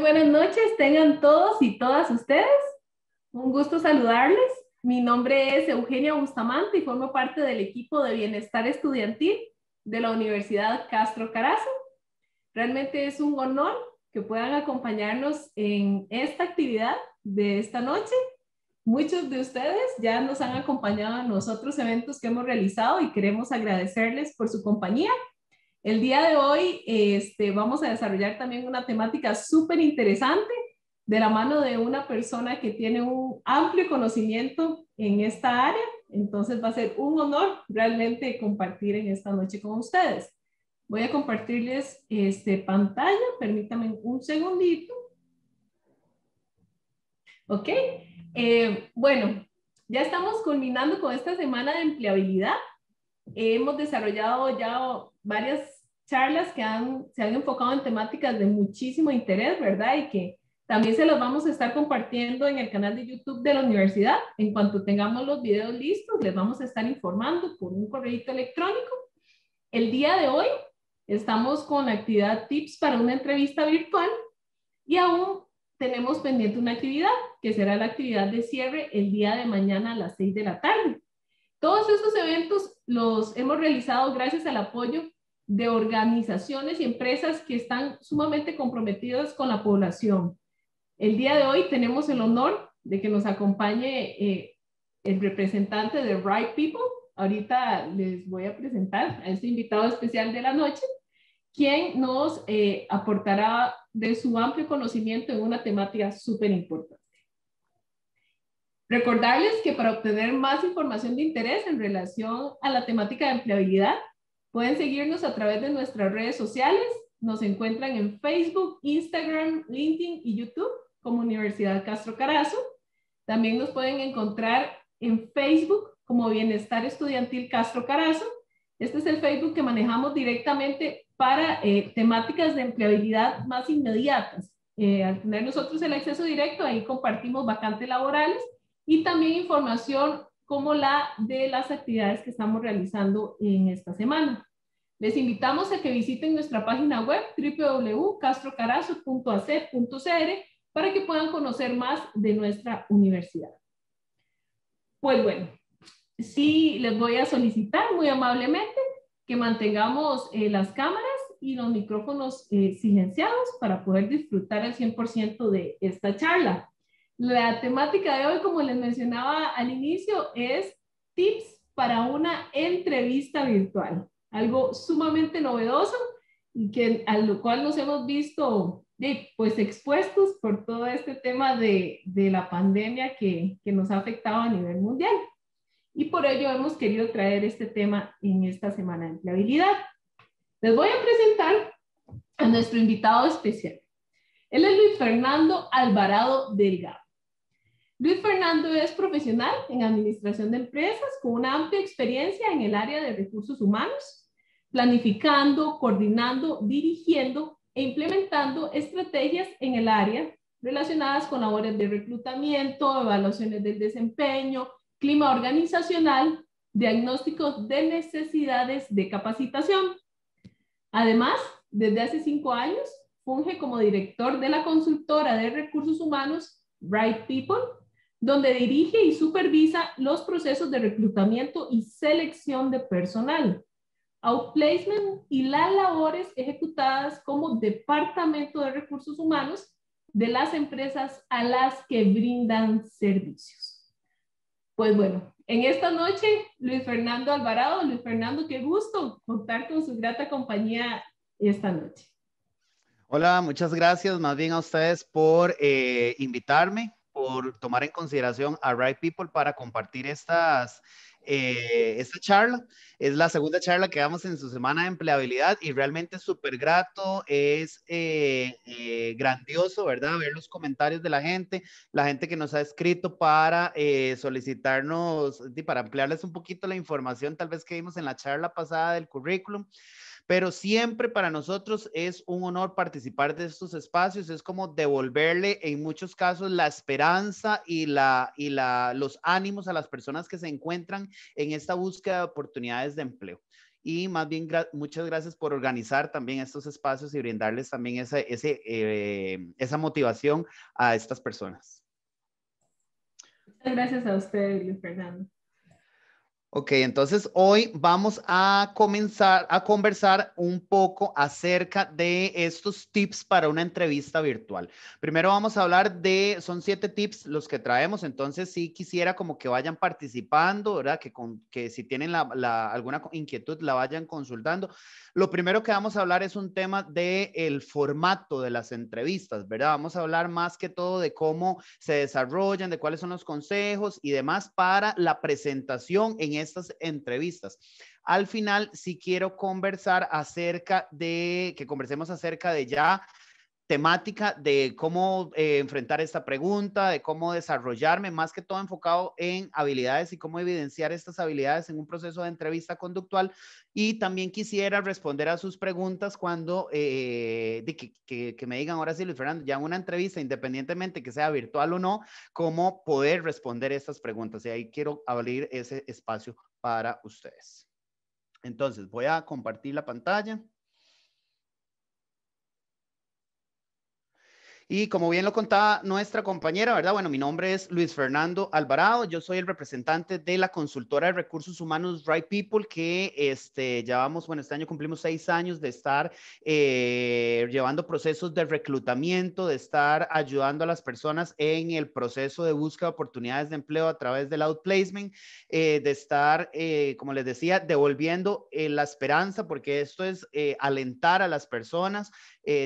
buenas noches, tengan todos y todas ustedes. Un gusto saludarles. Mi nombre es Eugenia Bustamante y formo parte del equipo de Bienestar Estudiantil de la Universidad Castro Carazo. Realmente es un honor que puedan acompañarnos en esta actividad de esta noche. Muchos de ustedes ya nos han acompañado en los otros eventos que hemos realizado y queremos agradecerles por su compañía el día de hoy este, vamos a desarrollar también una temática súper interesante de la mano de una persona que tiene un amplio conocimiento en esta área. Entonces va a ser un honor realmente compartir en esta noche con ustedes. Voy a compartirles este pantalla, permítanme un segundito. Ok, eh, bueno, ya estamos culminando con esta semana de empleabilidad. hemos desarrollado ya varias charlas que se han enfocado en temáticas de muchísimo interés, ¿verdad? Y que también se los vamos a estar compartiendo en el canal de YouTube de la universidad. En cuanto tengamos los videos listos, les vamos a estar informando por un correo electrónico. El día de hoy estamos con la actividad tips para una entrevista virtual y aún tenemos pendiente una actividad que será la actividad de cierre el día de mañana a las 6 de la tarde. Todos estos eventos los hemos realizado gracias al apoyo de organizaciones y empresas que están sumamente comprometidas con la población. El día de hoy tenemos el honor de que nos acompañe eh, el representante de Right People. Ahorita les voy a presentar a este invitado especial de la noche, quien nos eh, aportará de su amplio conocimiento en una temática súper importante. Recordarles que para obtener más información de interés en relación a la temática de empleabilidad, pueden seguirnos a través de nuestras redes sociales. Nos encuentran en Facebook, Instagram, LinkedIn y YouTube como Universidad Castro Carazo. También nos pueden encontrar en Facebook como Bienestar Estudiantil Castro Carazo. Este es el Facebook que manejamos directamente para eh, temáticas de empleabilidad más inmediatas. Eh, al tener nosotros el acceso directo, ahí compartimos vacantes laborales y también información como la de las actividades que estamos realizando en esta semana. Les invitamos a que visiten nuestra página web www.castrocarazo.ac.cr para que puedan conocer más de nuestra universidad. Pues bueno, sí les voy a solicitar muy amablemente que mantengamos eh, las cámaras y los micrófonos eh, silenciados para poder disfrutar el 100% de esta charla. La temática de hoy, como les mencionaba al inicio, es tips para una entrevista virtual. Algo sumamente novedoso y que a lo cual nos hemos visto pues expuestos por todo este tema de, la pandemia que, que nos ha afectado a nivel mundial. Y por ello hemos querido traer este tema en esta semana de empleabilidad. Les voy a presentar a nuestro invitado especial. Él es Luis Fernando Alvarado Delgado. Luis Fernando es profesional en administración de empresas con una amplia experiencia en el área de recursos humanos, planificando, coordinando, dirigiendo e implementando estrategias en el área relacionadas con labores de reclutamiento, evaluaciones del desempeño, clima organizacional, diagnósticos de necesidades de capacitación. Además, desde hace cinco años, funge como director de la consultora de recursos humanos Right People donde dirige y supervisa los procesos de reclutamiento y selección de personal, outplacement y las labores ejecutadas como departamento de recursos humanos de las empresas a las que brindan servicios. Pues bueno, en esta noche, Luis Fernando Alvarado, Luis Fernando, qué gusto contar con su grata compañía esta noche. Hola, muchas gracias más bien a ustedes por eh, invitarme por tomar en consideración a Right People para compartir estas, eh, esta charla. Es la segunda charla que damos en su semana de empleabilidad y realmente es súper grato, es eh, eh, grandioso, ¿verdad? Ver los comentarios de la gente, la gente que nos ha escrito para solicitarnos, para ampliarles un poquito la información tal vez que vimos en la charla pasada del currículum pero siempre para nosotros es un honor participar de estos espacios, es como devolverle en muchos casos la esperanza y, la, y la, los ánimos a las personas que se encuentran en esta búsqueda de oportunidades de empleo. Y más bien, muchas gracias por organizar también estos espacios y brindarles también esa, ese, eh, esa motivación a estas personas. Muchas gracias a usted, Luis Fernando. Ok, entonces hoy vamos a comenzar a conversar un poco acerca de estos tips para una entrevista virtual. Primero vamos a hablar de, son siete tips los que traemos, entonces sí quisiera como que vayan participando, ¿verdad? Que, con, que si tienen la, alguna inquietud la vayan consultando. Lo primero que vamos a hablar es un tema del el formato de las entrevistas, ¿verdad? Vamos a hablar más que todo de cómo se desarrollan, de cuáles son los consejos y demás para la presentación en estas entrevistas. Al final, si quiero conversar acerca de, que conversemos acerca de ya temática de cómo eh, enfrentar esta pregunta, de cómo desarrollarme, más que todo enfocado en habilidades y cómo evidenciar estas habilidades en un proceso de entrevista conductual. Y también quisiera responder a sus preguntas cuando eh, que, me digan ahora sí, Luis Fernando, ya una entrevista, independientemente que sea virtual o no, cómo poder responder estas preguntas. Y ahí quiero abrir ese espacio para ustedes. Entonces, voy a compartir la pantalla. Y como bien lo contaba nuestra compañera, ¿verdad? Bueno, mi nombre es Luis Fernando Alvarado, yo soy el representante de la consultora de recursos humanos Right People, que este, ya bueno, este año cumplimos seis años de estar eh, llevando procesos de reclutamiento, de estar ayudando a las personas en el proceso de búsqueda de oportunidades de empleo a través del outplacement, eh, de estar, eh, como les decía, devolviendo la esperanza, porque esto es alentar a las personas.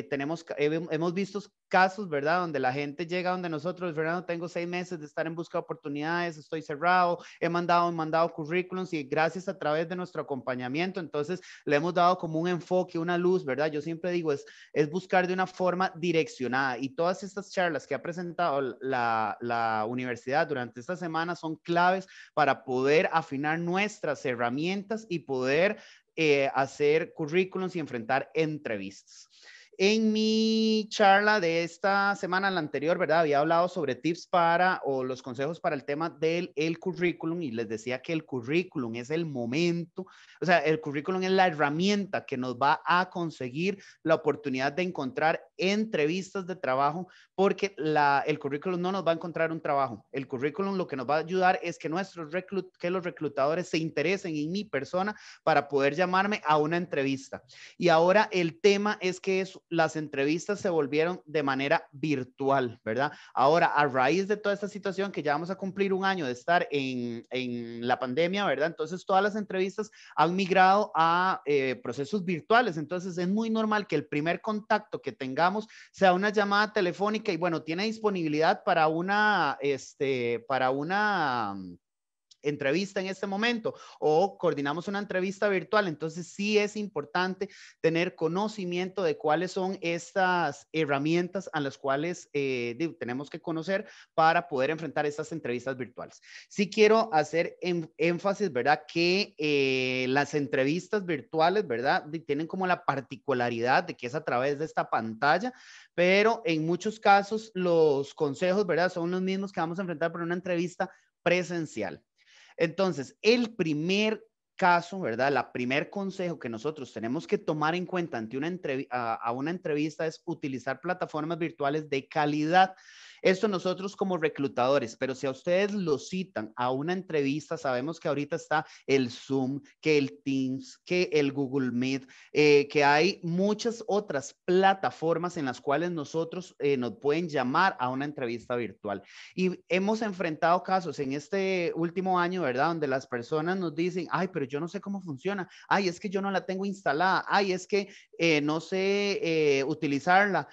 tenemos, hemos visto casos ¿verdad? Donde la gente llega donde nosotros, Fernando, tengo seis meses de estar en busca de oportunidades, estoy cerrado, he mandado, he mandado currículums y gracias a través de nuestro acompañamiento, entonces le hemos dado como un enfoque, una luz, ¿verdad? Yo siempre digo, es, es buscar de una forma direccionada y todas estas charlas que ha presentado la, universidad durante esta semana son claves para poder afinar nuestras herramientas y poder eh, hacer currículums y enfrentar entrevistas. En mi charla de esta semana, la anterior, ¿verdad? Había hablado sobre tips para o los consejos para el tema del el currículum y les decía que el currículum es el momento, o sea, el currículum es la herramienta que nos va a conseguir la oportunidad de encontrar entrevistas de trabajo porque la, el currículum no nos va a encontrar un trabajo. El currículum lo que nos va a ayudar es que nuestros reclut, que los reclutadores se interesen en mi persona para poder llamarme a una entrevista. Y ahora el tema es que es las entrevistas se volvieron de manera virtual, ¿verdad? Ahora, a raíz de toda esta situación que ya vamos a cumplir un año de estar en, la pandemia, ¿verdad? Entonces, todas las entrevistas han migrado a eh, procesos virtuales. Entonces, es muy normal que el primer contacto que tengamos sea una llamada telefónica y bueno, tiene disponibilidad para una, este, para una entrevista en este momento o coordinamos una entrevista virtual. Entonces sí es importante tener conocimiento de cuáles son estas herramientas a las cuales eh, tenemos que conocer para poder enfrentar estas entrevistas virtuales. Sí quiero hacer énfasis, ¿verdad? Que eh, las entrevistas virtuales, ¿verdad? Tienen como la particularidad de que es a través de esta pantalla, pero en muchos casos los consejos, ¿verdad? Son los mismos que vamos a enfrentar por una entrevista presencial. Entonces, el primer caso, ¿verdad? La primer consejo que nosotros tenemos que tomar en cuenta ante una una entrevista es utilizar plataformas virtuales de calidad esto nosotros como reclutadores, pero si a ustedes lo citan a una entrevista, sabemos que ahorita está el Zoom, que el Teams, que el Google Meet, eh, que hay muchas otras plataformas en las cuales nosotros eh, nos pueden llamar a una entrevista virtual. Y hemos enfrentado casos en este último año, ¿verdad? Donde las personas nos dicen, ay, pero yo no sé cómo funciona, ay, es que yo no la tengo instalada, ay, es que eh, no sé utilizarla,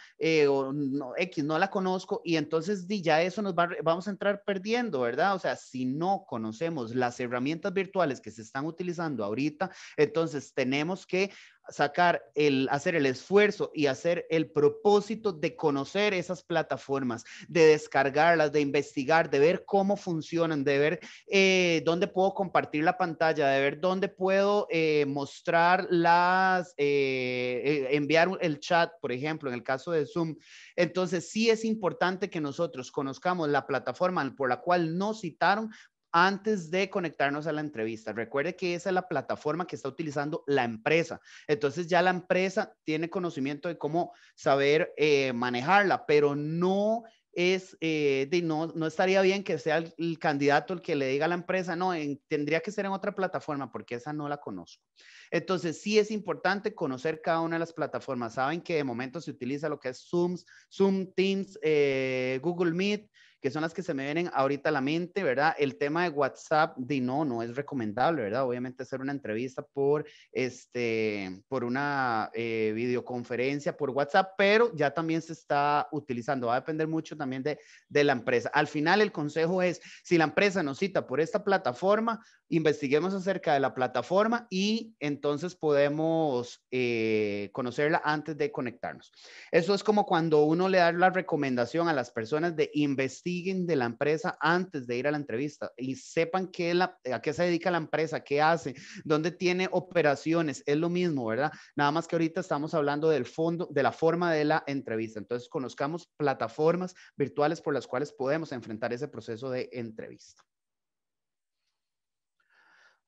o X, no la conozco, y entonces entonces ya eso nos vamos a entrar perdiendo, ¿verdad? O sea, si no conocemos las herramientas virtuales que se están utilizando ahorita, entonces tenemos que sacar el, hacer el esfuerzo y hacer el propósito de conocer esas plataformas, de descargarlas, de investigar, de ver cómo funcionan, de ver eh, dónde puedo compartir la pantalla, de ver dónde puedo eh, mostrar las, eh, e, enviar el chat, por ejemplo, en el caso de Zoom. Entonces, sí es importante que nosotros conozcamos la plataforma por la cual nos citaron antes de conectarnos a la entrevista. Recuerde que esa es la plataforma que está utilizando la empresa. Entonces ya la empresa tiene conocimiento de cómo saber eh, manejarla, pero no es, eh, no, estaría bien que sea el, candidato el que le diga a la empresa, no, tendría que ser en otra plataforma porque esa no la conozco. Entonces, sí es importante conocer cada una de las plataformas. Saben que de momento se utiliza lo que es Zoom, Zoom Teams, eh, Google Meet, que son las que se me vienen ahorita a la mente, ¿verdad? El tema de WhatsApp, de no, no es recomendable, ¿verdad? Obviamente hacer una entrevista por, este, por una eh, videoconferencia por WhatsApp, pero ya también se está utilizando, va a depender mucho también de, de la empresa. Al final el consejo es, si la empresa nos cita por esta plataforma, investiguemos acerca de la plataforma y entonces podemos eh, conocerla antes de conectarnos. Eso es como cuando uno le da la recomendación a las personas de investigar siguen de la empresa antes de ir a la entrevista y sepan qué la, eh, a qué se dedica la empresa, qué hace, dónde tiene operaciones. Es lo mismo, ¿verdad? Nada más que ahorita estamos hablando del fondo, de la forma de la entrevista. Entonces, conozcamos plataformas virtuales por las cuales podemos enfrentar ese proceso de entrevista.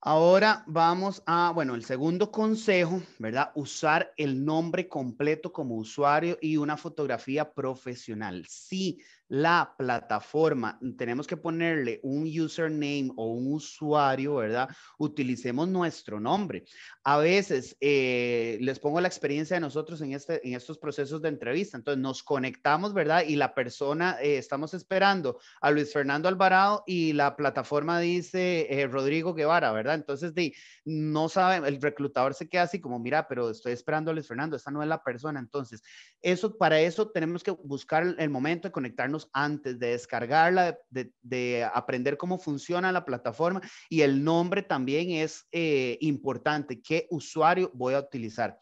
Ahora vamos a, bueno, el segundo consejo, ¿verdad? Usar el nombre completo como usuario y una fotografía profesional. Sí, la plataforma, tenemos que ponerle un username o un usuario, ¿verdad? Utilicemos nuestro nombre. A veces eh, les pongo la experiencia de nosotros en, este, en estos procesos de entrevista. Entonces nos conectamos, ¿verdad? Y la persona, eh, estamos esperando a Luis Fernando Alvarado y la plataforma dice eh, Rodrigo Guevara, ¿verdad? Entonces, de, no sabe el reclutador se queda así como, mira, pero estoy esperando a Luis Fernando, esta no es la persona. Entonces, eso, para eso tenemos que buscar el momento de conectarnos antes de descargarla, de, aprender cómo funciona la plataforma y el nombre también es eh, importante, qué usuario voy a utilizar.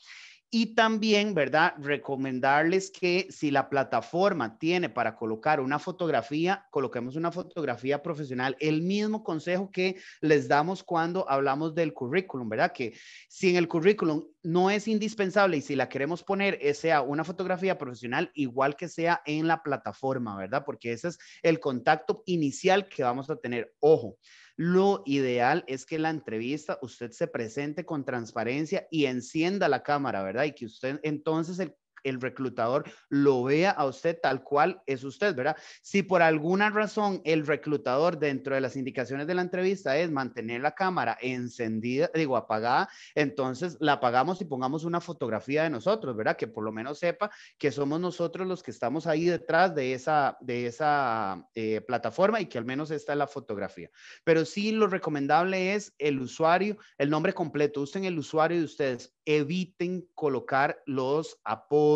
Y también, ¿verdad? Recomendarles que si la plataforma tiene para colocar una fotografía, coloquemos una fotografía profesional. El mismo consejo que les damos cuando hablamos del currículum, ¿verdad? Que si en el currículum no es indispensable y si la queremos poner, eh, sea una fotografía profesional, igual que sea en la plataforma, ¿verdad? Porque ese es el contacto inicial que vamos a tener. Ojo, lo ideal es que la entrevista usted se presente con transparencia y encienda la cámara, ¿verdad? Y que usted entonces el el reclutador lo vea a usted tal cual es usted, ¿verdad? Si por alguna razón el reclutador dentro de las indicaciones de la entrevista es mantener la cámara encendida, digo apagada, entonces la apagamos y pongamos una fotografía de nosotros, ¿verdad? Que por lo menos sepa que somos nosotros los que estamos ahí detrás de esa, de esa eh, plataforma y que al menos está la fotografía. Pero sí lo recomendable es el usuario, el nombre completo, usen el usuario de ustedes, eviten colocar los apodos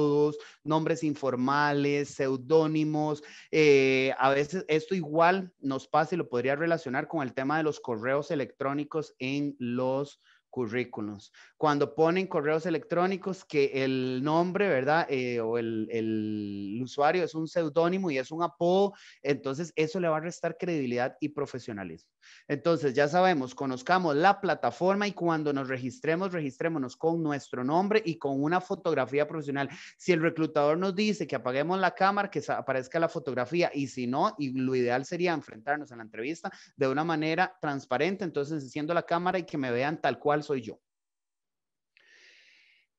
nombres informales, seudónimos. Eh, a veces esto igual nos pasa y lo podría relacionar con el tema de los correos electrónicos en los currículos. Cuando ponen correos electrónicos que el nombre, ¿verdad? Eh, o el, el, usuario es un seudónimo y es un apodo, entonces eso le va a restar credibilidad y profesionalismo. Entonces, ya sabemos, conozcamos la plataforma y cuando nos registremos, registrémonos con nuestro nombre y con una fotografía profesional. Si el reclutador nos dice que apaguemos la cámara, que aparezca la fotografía y si no, y lo ideal sería enfrentarnos a la entrevista de una manera transparente, entonces enciendo la cámara y que me vean tal cual soy yo.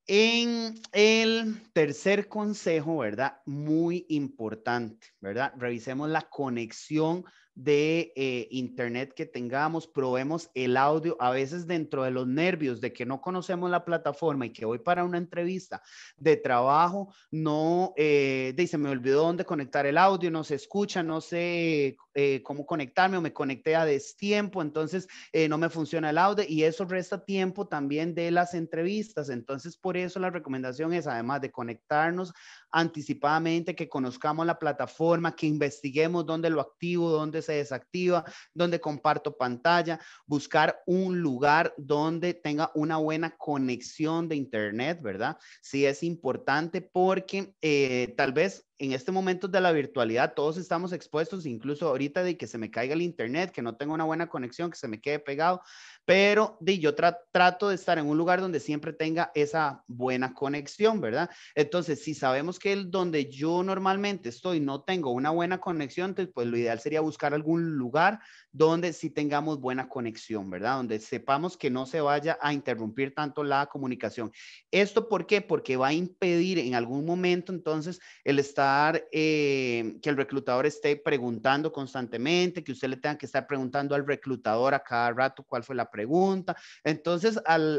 En el tercer consejo, ¿verdad? Muy importante, ¿verdad? Revisemos la conexión de eh, internet que tengamos, probemos el audio, a veces dentro de los nervios de que no conocemos la plataforma y que voy para una entrevista de trabajo, no, eh, dice, me olvidó dónde conectar el audio, no se escucha, no sé eh, cómo conectarme o me conecté a destiempo, entonces no me funciona el audio y eso resta tiempo también de las entrevistas. Entonces, por eso la recomendación es, además de conectarnos anticipadamente, que conozcamos la plataforma, que investiguemos dónde lo activo, dónde se desactiva, dónde comparto pantalla, buscar un lugar donde tenga una buena conexión de Internet, ¿verdad? Sí es importante porque eh, tal vez en este momento de la virtualidad todos estamos expuestos, incluso ahorita de que se me caiga el internet, que no tenga una buena conexión, que se me quede pegado, pero yo trato de estar en un lugar donde siempre tenga esa buena conexión, ¿verdad? Entonces, si sabemos que el donde yo normalmente estoy no tengo una buena conexión, pues lo ideal sería buscar algún lugar donde sí tengamos buena conexión, ¿verdad? Donde sepamos que no se vaya a interrumpir tanto la comunicación. ¿Esto por qué? Porque va a impedir en algún momento entonces el estar eh, que el reclutador esté preguntando constantemente, que usted le tenga que estar preguntando al reclutador a cada rato cuál fue la pregunta. Entonces,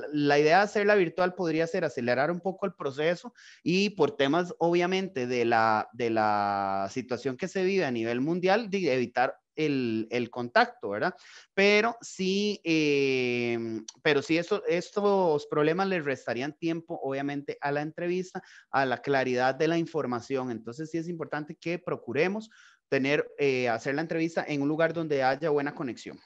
la idea de hacerla virtual podría ser acelerar un poco el proceso y por temas, obviamente, de la, de la situación que se vive a nivel mundial, de evitar el, contacto, ¿verdad? Pero sí, em, pero sí eso, estos problemas les restarían tiempo, obviamente, a la entrevista, a la claridad de la información. Entonces sí es importante que procuremos tener, eh, hacer la entrevista en un lugar donde haya buena conexión.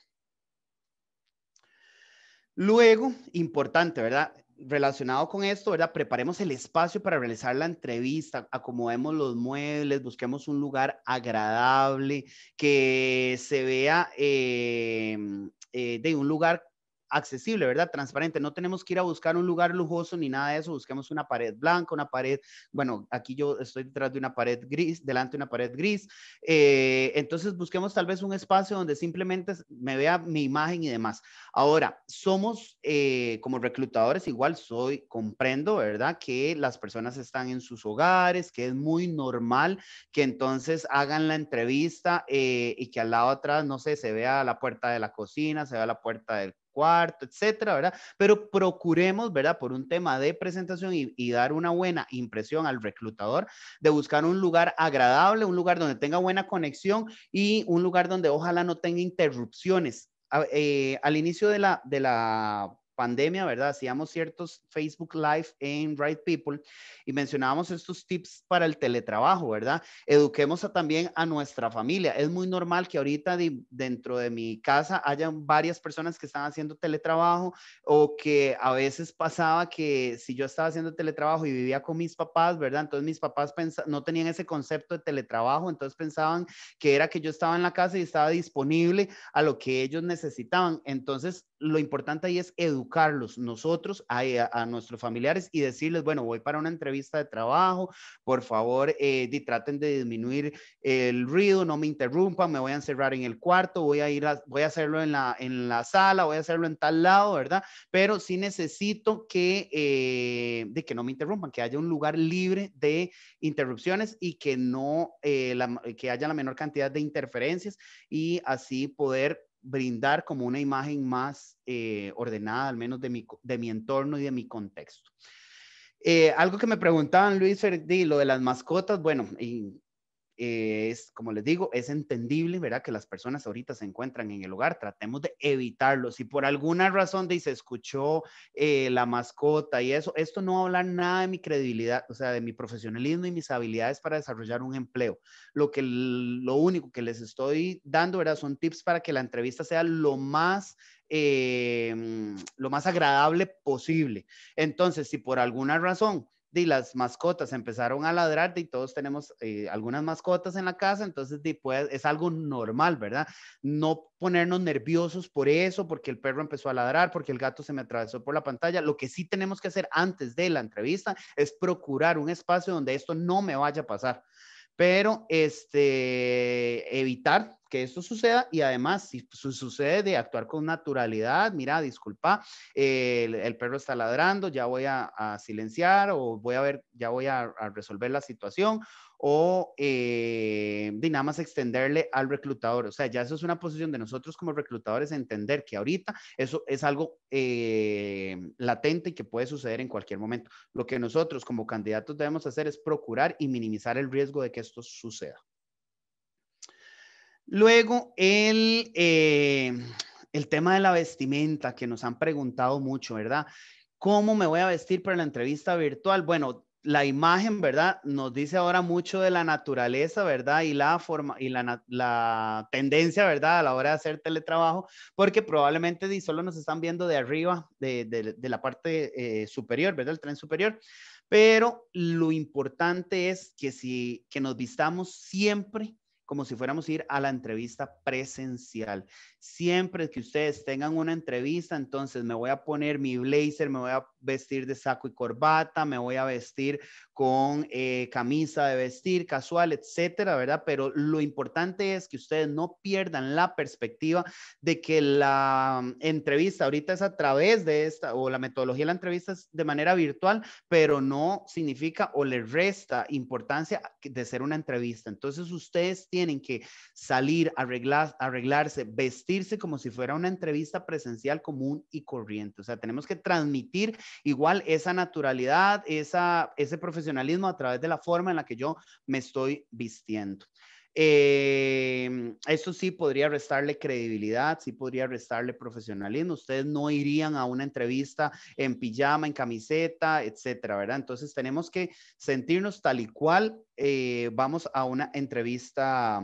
Luego, importante, ¿verdad? relacionado con esto, ¿verdad? Preparemos el espacio para realizar la entrevista, acomodemos los muebles, busquemos un lugar agradable, que se vea em, eh, de un lugar accesible, ¿verdad? Transparente. No tenemos que ir a buscar un lugar lujoso ni nada de eso. Busquemos una pared blanca, una pared, bueno, aquí yo estoy detrás de una pared gris, delante de una pared gris. Eh, entonces busquemos tal vez un espacio donde simplemente me vea mi imagen y demás. Ahora, somos eh, como reclutadores, igual soy, comprendo, ¿verdad? Que las personas están en sus hogares, que es muy normal que entonces hagan la entrevista eh, y que al lado atrás, no sé, se vea la puerta de la cocina, se vea la puerta del cuarto, etcétera, ¿verdad? Pero procuremos, ¿verdad? Por un tema de presentación y, dar una buena impresión al reclutador, de buscar un lugar agradable, un lugar donde tenga buena conexión y un lugar donde ojalá no tenga interrupciones. Eh, al inicio de la, de la pandemia, ¿verdad? Hacíamos ciertos Facebook Live en Right People y mencionábamos estos tips para el teletrabajo, ¿verdad? Eduquemos también a nuestra familia. Es muy normal que ahorita dentro de mi casa hayan varias personas que están haciendo teletrabajo o que a veces pasaba que si yo estaba haciendo teletrabajo y vivía con mis papás, ¿verdad? Entonces mis papás no tenían ese concepto de teletrabajo, entonces pensaban que era que yo estaba en la casa y estaba disponible a lo que ellos necesitaban. Entonces lo importante ahí es educar educarlos nosotros a, nuestros familiares y decirles, bueno, voy para una entrevista de trabajo, por favor, eh, traten de disminuir el ruido, no me interrumpan, me voy a encerrar en el cuarto, voy a ir, a, voy a hacerlo en la, en la sala, voy a hacerlo en tal lado, ¿verdad? Pero sí necesito que, eh, de que no me interrumpan, que haya un lugar libre de interrupciones y que no, eh, que haya la menor cantidad de interferencias y así poder brindar como una imagen más eh, ordenada, al menos de mi, entorno y de mi contexto. Eh, algo que me preguntaban, Luis Ferdi, lo de las mascotas, bueno, y es, como les digo, es entendible, ¿verdad? Que las personas ahorita se encuentran en el hogar, tratemos de evitarlo. Si por alguna razón dice, escuchó eh, la mascota y eso, esto no habla nada de mi credibilidad, o sea, de mi profesionalismo y mis habilidades para desarrollar un empleo. Lo, que, lo único que les estoy dando, ¿verdad? Son tips para que la entrevista sea lo más eh, mm, lo más agradable posible. Entonces, si por alguna razón y las mascotas empezaron a ladrar y todos tenemos eh, algunas mascotas en la casa, entonces pues, es algo normal, ¿verdad? No ponernos nerviosos por eso, porque el perro empezó a ladrar, porque el gato se me atravesó por la pantalla. Lo que sí tenemos que hacer antes de la entrevista es procurar un espacio donde esto no me vaya a pasar, pero este, evitar que esto suceda y además, si sucede, de actuar con naturalidad, mira, disculpa, eh, el, perro está ladrando, ya voy a, silenciar o voy a ver, ya voy a, resolver la situación o eh, nada más extenderle al reclutador. O sea, ya eso es una posición de nosotros como reclutadores entender que ahorita eso es algo eh, latente y que puede suceder en cualquier momento. Lo que nosotros como candidatos debemos hacer es procurar y minimizar el riesgo de que esto suceda. Luego, eh, el, tema de la vestimenta que nos han preguntado mucho, ¿verdad? ¿Cómo me voy a vestir para la entrevista virtual? Bueno, la imagen, ¿verdad? Nos dice ahora mucho de la naturaleza, ¿verdad? Y la forma y la, tendencia, ¿verdad? A la hora de hacer teletrabajo, porque probablemente solo nos están viendo de arriba, de, la parte eh, superior, ¿verdad? El tren superior. Pero lo importante es que si que nos vistamos siempre como si fuéramos a ir a la entrevista presencial. Siempre que ustedes tengan una entrevista, entonces me voy a poner mi blazer, me voy a vestir de saco y corbata, me voy a vestir con eh, camisa de vestir casual, etcétera, ¿verdad? Pero lo importante es que ustedes no pierdan la perspectiva de que la mm, entrevista ahorita es a través de esta, o la metodología de la entrevista es de manera virtual, pero no significa o le resta importancia de ser una entrevista. Entonces ustedes tienen que salir, arreglarse, vestir como si fuera una entrevista presencial común y corriente. O sea, tenemos que transmitir igual esa naturalidad, esa, ese profesionalismo a través de la forma en la que yo me estoy vistiendo. Eh, eso sí podría restarle credibilidad, sí podría restarle profesionalismo. Ustedes no irían a una entrevista en pijama, en camiseta, etcétera, ¿verdad? Entonces tenemos que sentirnos tal y cual eh, vamos a una entrevista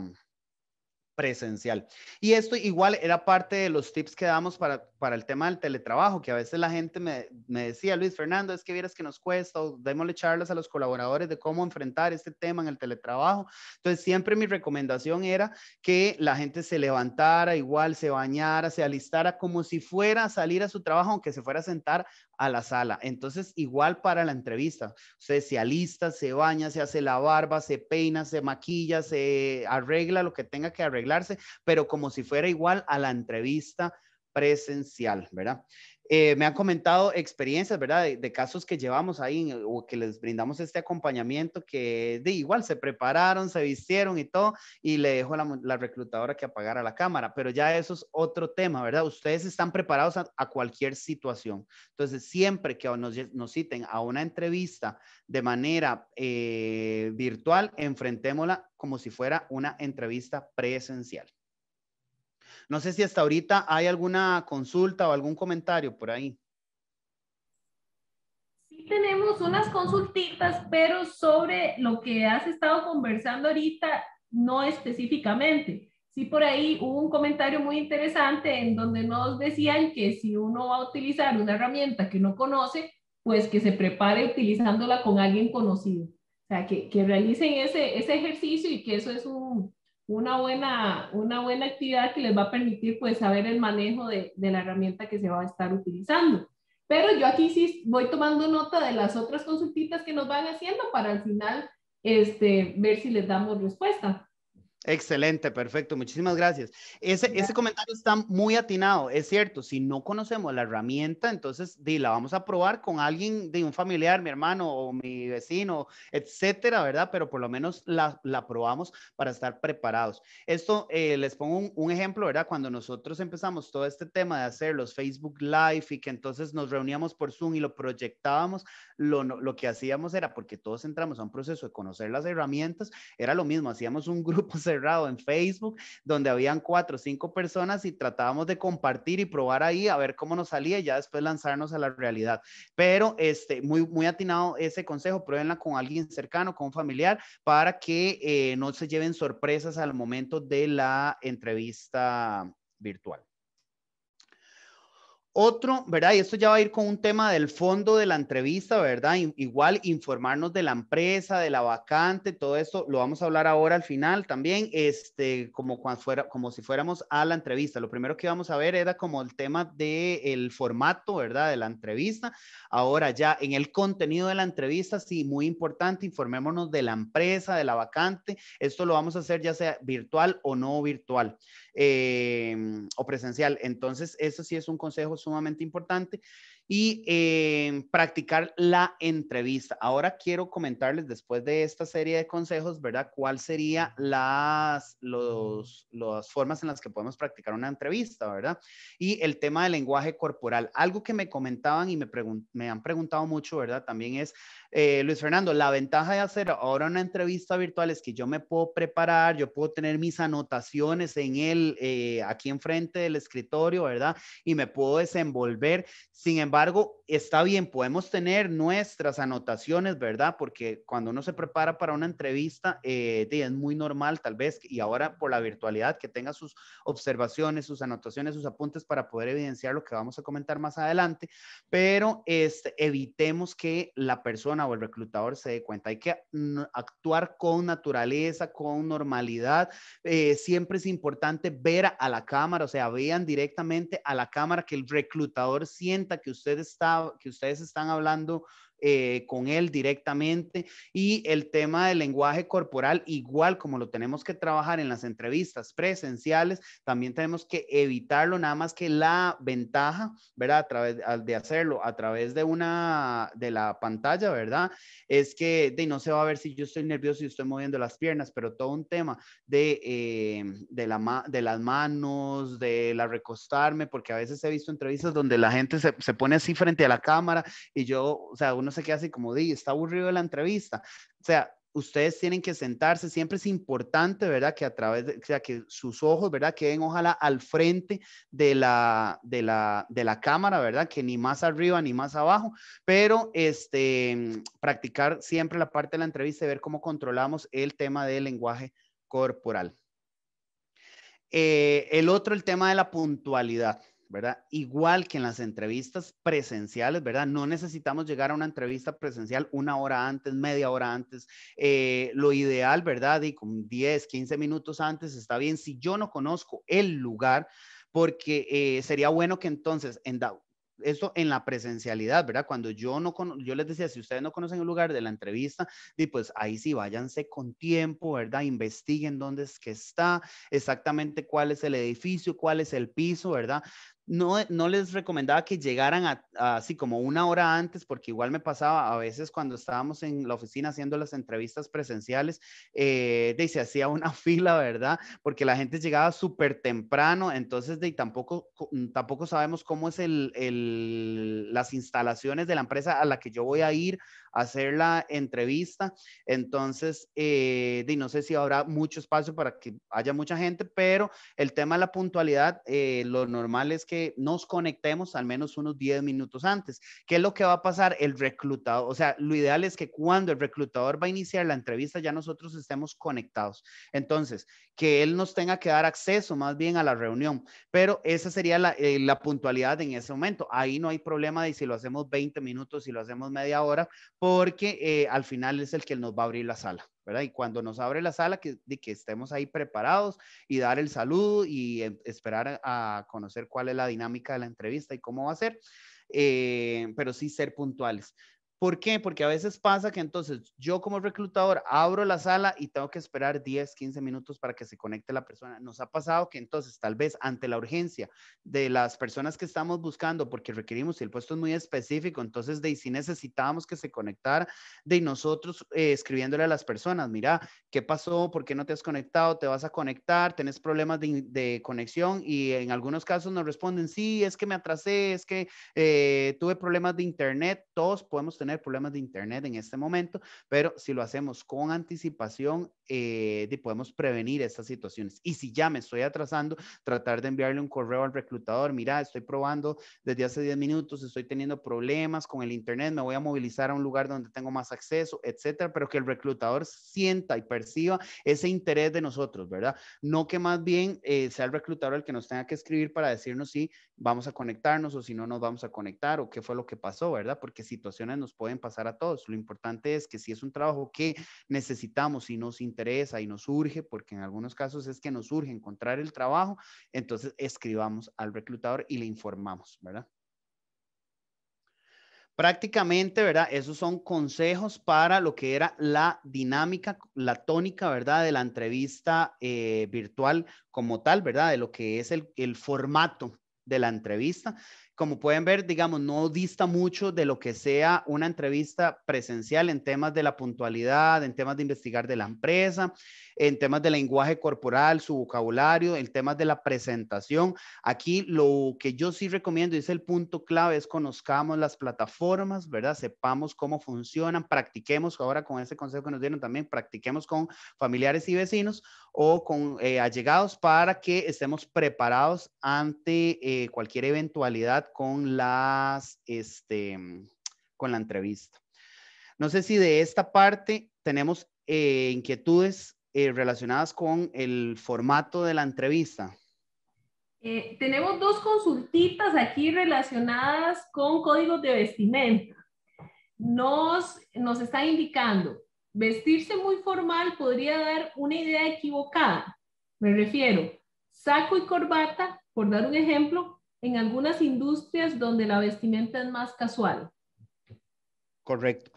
presencial. Y esto igual era parte de los tips que damos para, para el tema del teletrabajo, que a veces la gente me, me decía, Luis Fernando, es que vieras que nos cuesta, o démosle charlas a los colaboradores de cómo enfrentar este tema en el teletrabajo. Entonces, siempre mi recomendación era que la gente se levantara igual, se bañara, se alistara como si fuera a salir a su trabajo, aunque se fuera a sentar a la sala. Entonces, igual para la entrevista, usted se alista, se baña, se hace la barba, se peina, se maquilla, se arregla lo que tenga que arreglar pero como si fuera igual a la entrevista presencial, ¿verdad? Eh, me han comentado experiencias, ¿verdad? De, casos que llevamos ahí eh, o que les brindamos este acompañamiento que de igual se prepararon, se vistieron y todo y le dejó la, la reclutadora que apagara la cámara, pero ya eso es otro tema, ¿verdad? Ustedes están preparados a, cualquier situación. Entonces, siempre que nos, citen a una entrevista de manera eh, virtual, enfrentémosla como si fuera una entrevista presencial. No sé si hasta ahorita hay alguna consulta o algún comentario por ahí. Sí tenemos unas consultitas, pero sobre lo que has estado conversando ahorita, no específicamente. Sí, por ahí hubo un comentario muy interesante en donde nos decían que si uno va a utilizar una herramienta que no conoce, pues que se prepare utilizándola con alguien conocido. O sea, que, que realicen ese, ese, ejercicio y que eso es un, una buena, una buena actividad que les va a permitir pues saber el manejo de, la herramienta que se va a estar utilizando. Pero yo aquí sí voy tomando nota de las otras consultitas que nos van haciendo para al final este, ver si les damos respuesta. Excelente, perfecto, muchísimas gracias. Ese, ese comentario está muy atinado, es cierto, si no conocemos la herramienta, entonces di, la vamos a probar con alguien de un familiar, mi hermano o mi vecino, etcétera, ¿verdad? Pero por lo menos la, la probamos para estar preparados. Esto, eh, les pongo un, ejemplo, ¿verdad? Cuando nosotros empezamos todo este tema de hacer los Facebook Live y que entonces nos reuníamos por Zoom y lo proyectábamos, lo, lo que hacíamos era, porque todos entramos a un proceso de conocer las herramientas, era lo mismo, hacíamos un grupo cerrado cerrado en Facebook donde habían cuatro o cinco personas y tratábamos de compartir y probar ahí a ver cómo nos salía y ya después lanzarnos a la realidad. Pero este, muy, muy atinado ese consejo, pruébenla con alguien cercano, con un familiar, para que eh, no se lleven sorpresas al momento de la entrevista virtual. Otro, ¿verdad? Y esto ya va a ir con un tema del fondo de la entrevista, ¿verdad? Igual informarnos de la empresa, de la vacante, todo eso lo vamos a hablar ahora al final también, este, como, cuando fuera, como si fuéramos a la entrevista. Lo primero que íbamos a ver era como el tema del el formato, ¿verdad? De la entrevista. Ahora ya en el contenido de la entrevista, sí, muy importante, informémonos de la empresa, de la vacante. Esto lo vamos a hacer ya sea virtual o no virtual. Em, o presencial. Entonces, eso sí es un consejo sumamente importante y eh, practicar la entrevista. Ahora quiero comentarles después de esta serie de consejos, ¿verdad? ¿Cuál serían las, las formas en las que podemos practicar una entrevista, ¿verdad? Y el tema del lenguaje corporal. Algo que me comentaban y me, me han preguntado mucho, ¿verdad? También es, eh, Luis Fernando, la ventaja de hacer ahora una entrevista virtual es que yo me puedo preparar, yo puedo tener mis anotaciones en el, eh, aquí enfrente del escritorio, ¿verdad? Y me puedo desenvolver. Sin embargo, embargo, está bien, podemos tener nuestras anotaciones, ¿verdad? Porque cuando uno se prepara para una entrevista, eh, es muy normal tal vez, y ahora por la virtualidad, que tenga sus observaciones, sus anotaciones, sus apuntes para poder evidenciar lo que vamos a comentar más adelante, pero este, evitemos que la persona o el reclutador se dé cuenta. Hay que actuar con naturaleza, con normalidad. Eh, siempre es importante ver a la cámara, o sea, vean directamente a la cámara, que el reclutador sienta que usted está que ustedes están hablando eh, con él directamente y el tema del lenguaje corporal, igual como lo tenemos que trabajar en las entrevistas presenciales, también tenemos que evitarlo, nada más que la ventaja, ¿verdad? A través de hacerlo a través de una, de la pantalla, ¿verdad? Es que no se va a ver si yo estoy nervioso y estoy moviendo las piernas, pero todo un tema de, eh, de, la, de las manos, de la recostarme, porque a veces he visto entrevistas donde la gente se, se pone así frente a la cámara y yo, o sea, uno no sé qué hace, como di, está aburrido la entrevista. O sea, ustedes tienen que sentarse, siempre es importante, ¿verdad? Que a través o sea, que sus ojos, ¿verdad? Queden ojalá al frente de la, cámara, ¿verdad? Que ni más arriba ni más abajo, pero este, practicar siempre la parte de la entrevista y ver cómo controlamos el tema del lenguaje corporal. Eh, el otro, el tema de la puntualidad. ¿verdad? Igual que en las entrevistas presenciales, ¿verdad? No necesitamos llegar a una entrevista presencial una hora antes, media hora antes. Eh, lo ideal, ¿verdad? Y con 10, 15 minutos antes está bien. Si yo no conozco el lugar, porque eh, sería bueno que entonces en eso en la presencialidad, ¿verdad? Cuando yo no yo les decía, si ustedes no conocen el lugar de la entrevista, pues ahí sí váyanse con tiempo, ¿verdad? Investiguen dónde es que está, exactamente cuál es el edificio, cuál es el piso, ¿verdad? Eh, no, les recomendaba que llegaran así como una hora antes, porque igual me pasaba a veces cuando estábamos en la oficina haciendo las entrevistas presenciales, eh, de, se hacía una fila, ¿verdad? Porque la gente llegaba súper temprano, entonces de, tampoco, mm, tampoco sabemos cómo es el, las instalaciones de la empresa a la que yo voy a ir hacer la entrevista. Entonces, eh, no sé si habrá mucho espacio para que haya mucha gente, pero el tema de la puntualidad, eh, lo normal es que nos conectemos al menos unos 10 minutos antes. ¿Qué es lo que va a pasar? El reclutador, o sea, lo ideal es que cuando el reclutador va a iniciar la entrevista ya nosotros estemos conectados. Entonces, que él nos tenga que dar acceso más bien a la reunión, pero esa sería la, eh, la puntualidad en ese momento. Ahí no hay problema de si lo hacemos 20 minutos, si lo hacemos media hora, porque eh, al final es el que nos va a abrir la sala, ¿verdad? Y cuando nos abre la sala, que, de que estemos ahí preparados y dar el saludo y esperar a conocer cuál es la dinámica de la entrevista y cómo va a ser, eh, pero sí ser puntuales. ¿Por qué? Porque a veces pasa que entonces yo como reclutador abro la sala y tengo que esperar 10, 15 minutos para que se conecte la persona. Nos ha pasado que entonces tal vez ante la urgencia de las personas que estamos buscando, porque requerimos, y el puesto es muy específico, entonces de si necesitábamos que se conectara, de nosotros eh, escribiéndole a las personas, mira, ¿qué pasó? ¿Por qué no te has conectado? ¿Te vas a conectar? ¿Tenés problemas de, conexión? Y en algunos casos nos responden, sí, es que me atrasé, es que eh, tuve problemas de internet, todos podemos tener problemas de internet en este momento, pero si lo hacemos con anticipación, eh, podemos prevenir estas situaciones. Y si ya me estoy atrasando, tratar de enviarle un correo al reclutador, mira, estoy probando desde hace 10 minutos, estoy teniendo problemas con el internet, me voy a movilizar a un lugar donde tengo más acceso, etcétera, pero que el reclutador sienta y perciba ese interés de nosotros, ¿verdad? No que más bien eh, sea el reclutador el que nos tenga que escribir para decirnos si vamos a conectarnos o si no nos vamos a conectar o qué fue lo que pasó, ¿verdad? Porque situaciones nos pueden pasar a todos. Lo importante es que si es un trabajo que necesitamos y nos interesa y nos urge porque en algunos casos es que nos urge encontrar el trabajo, entonces escribamos al reclutador y le informamos, ¿verdad? prácticamente, ¿verdad? Esos son consejos para lo que era la dinámica, la tónica, ¿verdad? De la entrevista eh, virtual como tal, ¿verdad? De lo que es el, el formato de la entrevista como pueden ver, digamos, no dista mucho de lo que sea una entrevista presencial en temas de la puntualidad, en temas de investigar de la empresa, en temas de lenguaje corporal, su vocabulario, en temas de la presentación. Aquí lo que yo sí recomiendo, y es el punto clave, es conozcamos las plataformas, ¿verdad? Sepamos cómo funcionan, practiquemos, ahora con ese consejo que nos dieron también, practiquemos con familiares y vecinos o con eh, allegados para que estemos preparados ante eh, cualquier eventualidad con las, este, mm, con la entrevista. No sé si de esta parte tenemos eh, inquietudes eh, relacionadas con el formato de la entrevista. Eh, tenemos dos consultitas aquí relacionadas con códigos de vestimenta. Nos, nos está indicando, vestirse muy formal podría dar una idea equivocada. Me refiero, saco y corbata, por dar un ejemplo, en algunas industrias donde la vestimenta es más casual. Correcto.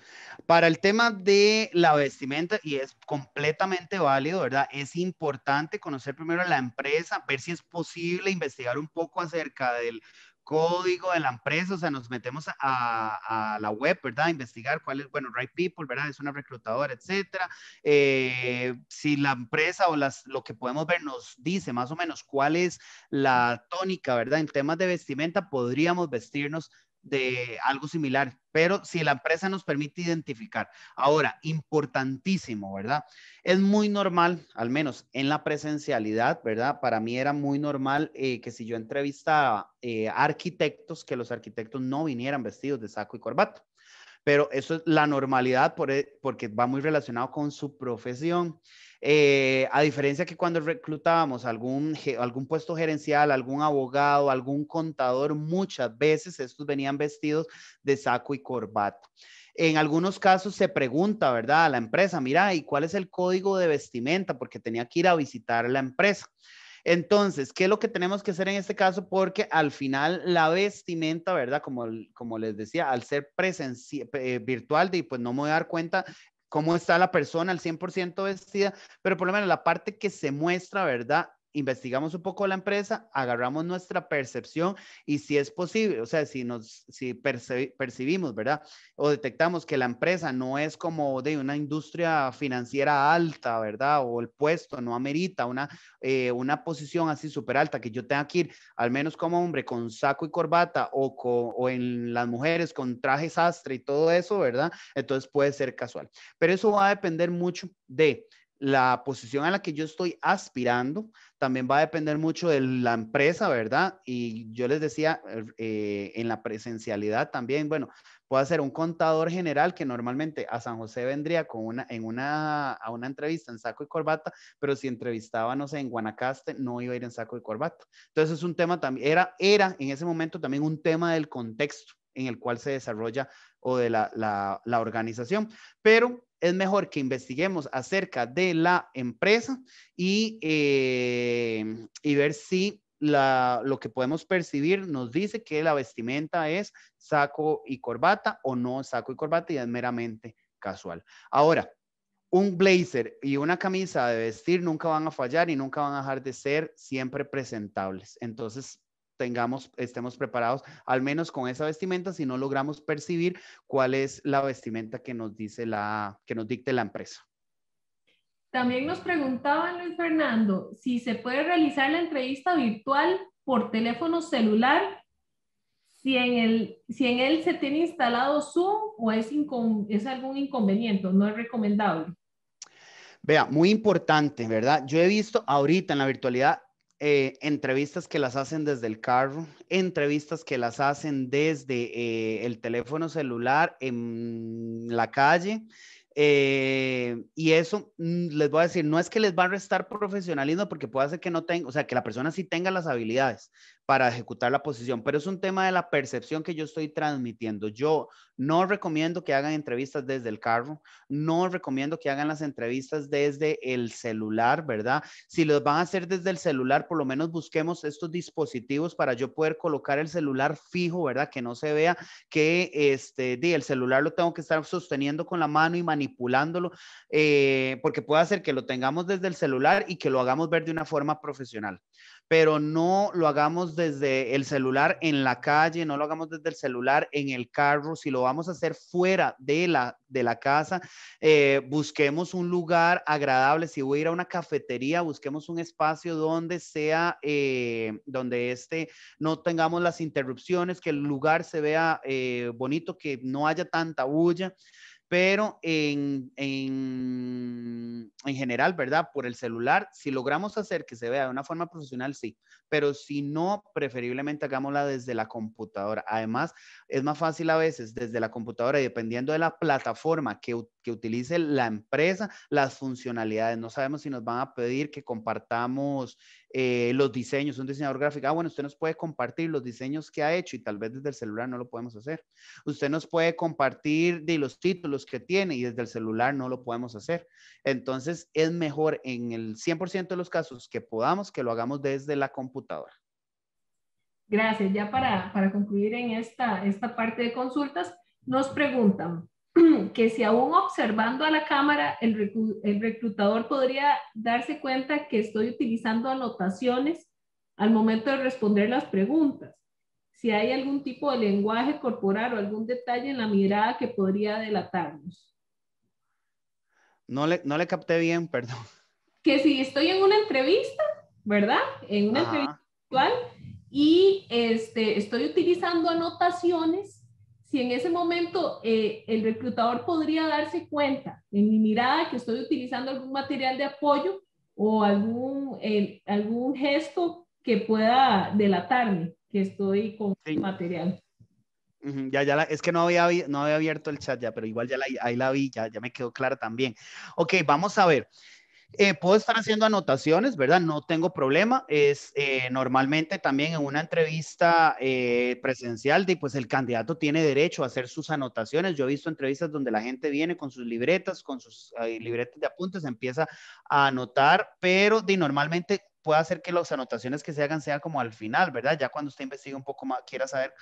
Para el tema de la vestimenta, y es completamente válido, ¿verdad? Es importante conocer primero la empresa, ver si es posible investigar un poco acerca del código de la empresa, o sea, nos metemos a, la web, ¿verdad? A investigar cuál es, bueno, Right People, ¿verdad? Es una reclutadora, etcétera. Eh, si la empresa o las, lo que podemos ver nos dice más o menos cuál es la tónica, ¿verdad? En temas de vestimenta, podríamos vestirnos de algo similar, pero si la empresa nos permite identificar. Ahora, importantísimo, ¿verdad? Es muy normal, al menos en la presencialidad, ¿verdad? Para mí era muy normal eh, que si yo entrevistaba eh, arquitectos, que los arquitectos no vinieran vestidos de saco y corbata. Pero eso es la normalidad e, porque va muy relacionado con su profesión. Eh, a diferencia que cuando reclutábamos algún, algún puesto gerencial, algún abogado, algún contador, muchas veces estos venían vestidos de saco y corbata. En algunos casos se pregunta, ¿verdad? A la empresa, mira, ¿y cuál es el código de vestimenta? Porque tenía que ir a visitar la empresa. Entonces, ¿qué es lo que tenemos que hacer en este caso? Porque al final la vestimenta, ¿verdad? Como, como les decía, al ser presencial, eh, virtual, de, pues no me voy a dar cuenta cómo está la persona al 100% vestida, pero por lo menos la parte que se muestra, ¿verdad? investigamos un poco la empresa, agarramos nuestra percepción y si es posible, o sea, si nos si percibimos, ¿verdad? O detectamos que la empresa no es como de una industria financiera alta, ¿verdad? O el puesto no amerita una, eh, una posición así súper alta, que yo tenga que ir al menos como hombre con saco y corbata o, o en las mujeres con traje sastre y todo eso, ¿verdad? Entonces puede ser casual. Pero eso va a depender mucho de la posición a la que yo estoy aspirando, también va a depender mucho de la empresa, ¿verdad? Y yo les decía, eh, eh, en la presencialidad también, bueno, puede ser un contador general que normalmente a San José vendría con una, en una, a una entrevista en saco y corbata, pero si entrevistaba, no sé, en Guanacaste, no iba a ir en saco y corbata. Entonces es un tema también, era, era en ese momento también un tema del contexto en el cual se desarrolla o de la, la organización, pero es mejor que investiguemos acerca de la empresa y, eh, ver si lo que podemos percibir nos dice que la vestimenta es saco y corbata o no saco y corbata y es meramente casual. Ahora, un blazer y una camisa de vestir nunca van a fallar y nunca van a dejar de ser siempre presentables. Entonces, tengamos, estemos preparados, al menos con esa vestimenta, si no logramos percibir cuál es la vestimenta que nos dice la, que nos dicte la empresa. También nos preguntaban, Luis Fernando, si se puede realizar la entrevista virtual por teléfono celular, si en, el, si en él se tiene instalado Zoom o es, es algún inconveniente, no es recomendable. Vea, muy importante, ¿verdad? Yo he visto ahorita en la virtualidad eh, entrevistas que las hacen desde el carro, entrevistas que las hacen desde eh, el teléfono celular en la calle. Eh, y eso mm, les voy a decir, no es que les va a restar profesionalismo porque puede ser que no tenga, o sea, que la persona sí tenga las habilidades, para ejecutar la posición, pero es un tema de la percepción que yo estoy transmitiendo. Yo no recomiendo que hagan entrevistas desde el carro, no recomiendo que hagan las entrevistas desde el celular, ¿verdad? Si los van a hacer desde el celular, por lo menos busquemos estos dispositivos para yo poder colocar el celular fijo, ¿verdad? Que no se vea que este, el celular lo tengo que estar sosteniendo con la mano y manipulándolo, eh, porque puede hacer que lo tengamos desde el celular y que lo hagamos ver de una forma profesional pero no lo hagamos desde el celular en la calle, no lo hagamos desde el celular en el carro, si lo vamos a hacer fuera de la, casa, eh, busquemos un lugar agradable, si voy a ir a una cafetería, busquemos un espacio donde sea, eh, donde este, no tengamos las interrupciones, que el lugar se vea eh, bonito, que no haya tanta bulla pero en, en, en, general, ¿verdad? Por el celular, si logramos hacer que se vea de una forma profesional, sí, pero si no, preferiblemente hagámosla desde la computadora. Además, es más fácil a veces desde la computadora y dependiendo de la plataforma que, que utilice la empresa, las funcionalidades. No sabemos si nos van a pedir que compartamos eh, los diseños, un diseñador gráfico, ah, bueno, usted nos puede compartir los diseños que ha hecho y tal vez desde el celular no lo podemos hacer. Usted nos puede compartir de los títulos que tiene y desde el celular no lo podemos hacer. Entonces, es mejor en el 100% de los casos que podamos que lo hagamos desde la computadora. Gracias. Ya para, concluir en esta, esta parte de consultas, nos preguntan que si aún observando a la cámara, el reclutador podría darse cuenta que estoy utilizando anotaciones al momento de responder las preguntas si hay algún tipo de lenguaje corporal o algún detalle en la mirada que podría delatarnos. No le, no le capté bien, perdón. Que si estoy en una entrevista, ¿verdad? En una entrevista virtual y este, estoy utilizando anotaciones, si en ese momento eh, el reclutador podría darse cuenta en mi mirada que estoy utilizando algún material de apoyo o algún, eh, algún gesto que pueda delatarme que estoy con material. Ya, ya es que no había, no había abierto el chat ya, pero igual ya la, ahí la vi, ya, me quedó clara también. Ok, vamos a ver. Eh, puedo estar haciendo anotaciones, ¿verdad? No tengo problema. Es eh, normalmente también en una entrevista eh, presencial, pues el candidato tiene derecho a hacer sus anotaciones. Yo he visto entrevistas donde la gente viene con sus libretas, con sus libretas de apuntes, empieza a anotar, pero de, normalmente puede hacer que las anotaciones que se hagan sean como al final, ¿verdad? Ya cuando usted investigue un poco más, quiera saber,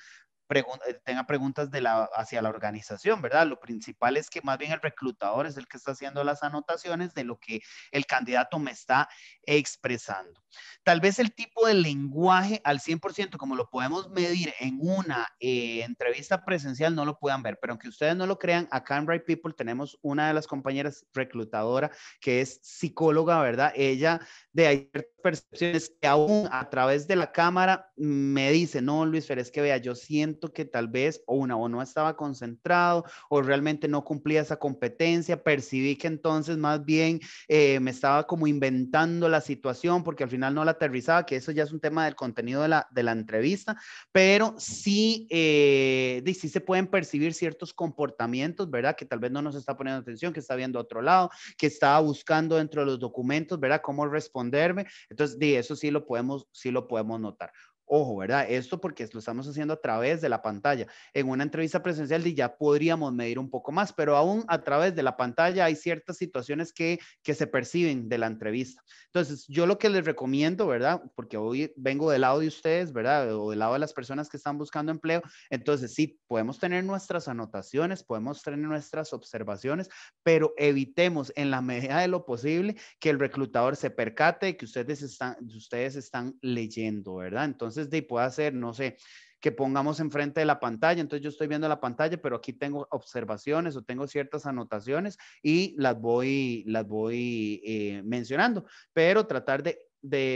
eh, tenga preguntas de la, hacia la organización, ¿verdad? Lo principal es que más bien el reclutador es el que está haciendo las anotaciones de lo que el candidato me está expresando. Tal vez el tipo de lenguaje al 100%, como lo podemos medir en una eh, entrevista presencial, no lo puedan ver, pero aunque ustedes no lo crean, acá en Right People tenemos una de las compañeras reclutadora que es psicóloga, ¿verdad? Ella de ahí percepciones que aún a través de la cámara me dice, no, Luis Férez, que vea, yo siento que tal vez o una o no estaba concentrado o realmente no cumplía esa competencia, percibí que entonces más bien eh, me estaba como inventando la situación porque al final no la aterrizaba, que eso ya es un tema del contenido de la, de la entrevista, pero sí, eh, sí se pueden percibir ciertos comportamientos, ¿verdad? Que tal vez no nos está poniendo atención, que está viendo a otro lado, que estaba buscando dentro de los documentos, ¿verdad? Cómo responderme. Entonces, eso sí lo podemos, sí lo podemos notar. Ojo, ¿verdad? Esto porque lo estamos haciendo a través de la pantalla. En una entrevista presencial ya podríamos medir un poco más, pero aún a través de la pantalla hay ciertas situaciones que, que se perciben de la entrevista. Entonces, yo lo que les recomiendo, ¿verdad? Porque hoy vengo del lado de ustedes, ¿verdad? O del lado de las personas que están buscando empleo. Entonces, sí, podemos tener nuestras anotaciones, podemos tener nuestras observaciones, pero evitemos en la medida de lo posible que el reclutador se percate que ustedes están, ustedes están leyendo, ¿verdad? Entonces, entonces, de, puede hacer, no sé, que pongamos enfrente de la pantalla. Entonces yo estoy viendo la pantalla, pero aquí tengo observaciones o tengo ciertas anotaciones y las voy, las voy eh, mencionando, pero tratar de,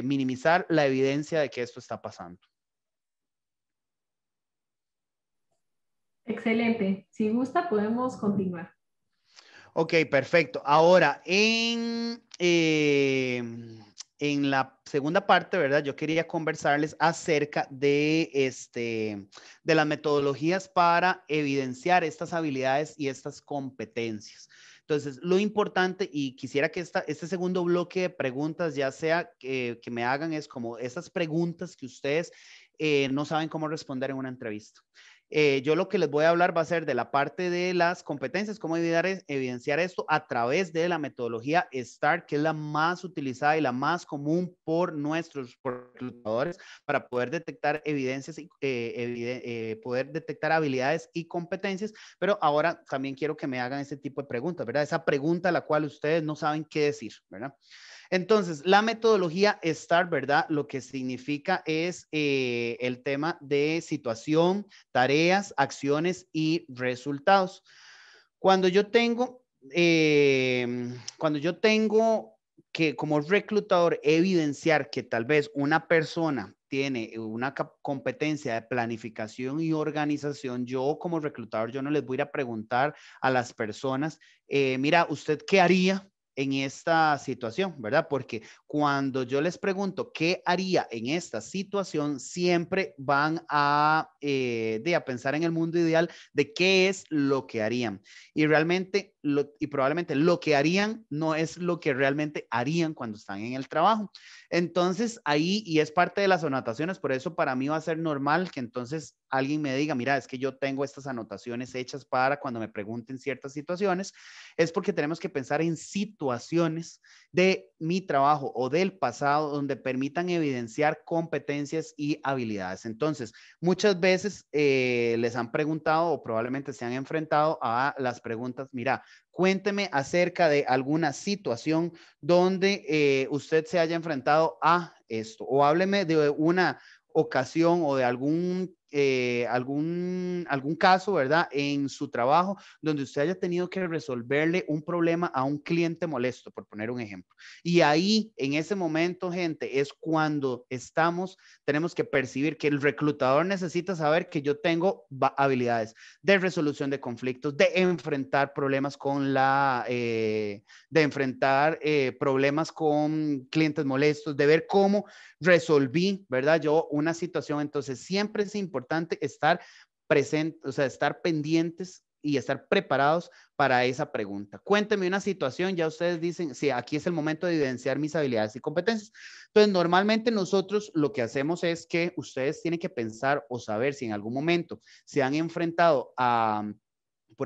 minimizar la evidencia de que esto está pasando. Excelente. Si gusta, podemos continuar. Ok, perfecto. Ahora, en... Eh, en la segunda parte, ¿verdad? Yo quería conversarles acerca de, este, las metodologías para evidenciar estas habilidades y estas competencias. Entonces, lo importante, y quisiera que este segundo bloque de preguntas, ya sea que, me hagan, es como esas preguntas que ustedes eh, no saben cómo responder en una entrevista. Eh, yo lo que les voy a hablar va a ser de la parte de las competencias, cómo e, evidenciar, esto a través de la metodología START, que es la más utilizada y la más común por nuestros reclutadores para poder detectar evidencias y eh, eh, poder detectar habilidades y competencias. Pero ahora también quiero que me hagan ese tipo de preguntas, ¿verdad? Esa pregunta a la cual ustedes no saben qué decir, ¿verdad? Entonces, la metodología STAR, ¿verdad? Lo que significa es eh, el tema de situación, tareas, acciones y resultados. Cuando yo tengo, em, cuando yo tengo que como reclutador evidenciar que tal vez una persona tiene una competencia de planificación y organización, yo como reclutador, yo no les voy a preguntar a las personas, eh, mira, ¿usted qué haría en esta situación, ¿verdad? Porque cuando yo les pregunto qué haría en esta situación, siempre van a, eh, a pensar en el mundo ideal de qué es lo que harían. Y realmente, y probablemente lo que harían no es lo que realmente harían cuando están en el trabajo. Entonces, ahí, y es parte de las anotaciones, por eso para mí va a ser normal que entonces alguien me diga, mira, es que yo tengo estas anotaciones hechas para cuando me pregunten ciertas situaciones, es porque tenemos que pensar en situaciones situaciones de mi trabajo o del pasado donde permitan evidenciar competencias y habilidades. Entonces, muchas veces eh, les han preguntado o probablemente se han enfrentado a las preguntas, mira, cuénteme acerca de alguna situación donde eh, usted se haya enfrentado a esto o hábleme de una ocasión o de algún eh, algún, algún caso, ¿verdad? En su trabajo donde usted haya tenido que resolverle un problema a un cliente molesto, por poner un ejemplo. Y ahí, en ese momento, gente, es cuando estamos, tenemos que percibir que el reclutador necesita saber que yo tengo habilidades de resolución de conflictos, de enfrentar problemas con la, eh, de enfrentar eh, problemas con clientes molestos, de ver cómo resolví, ¿verdad? Yo una situación, entonces siempre es importante importante estar presente, o sea, estar pendientes y estar preparados para esa pregunta. Cuénteme una situación, ya ustedes dicen, sí, aquí es el momento de evidenciar mis habilidades y competencias. Entonces, normalmente nosotros lo que hacemos es que ustedes tienen que pensar o saber si en algún momento se han enfrentado a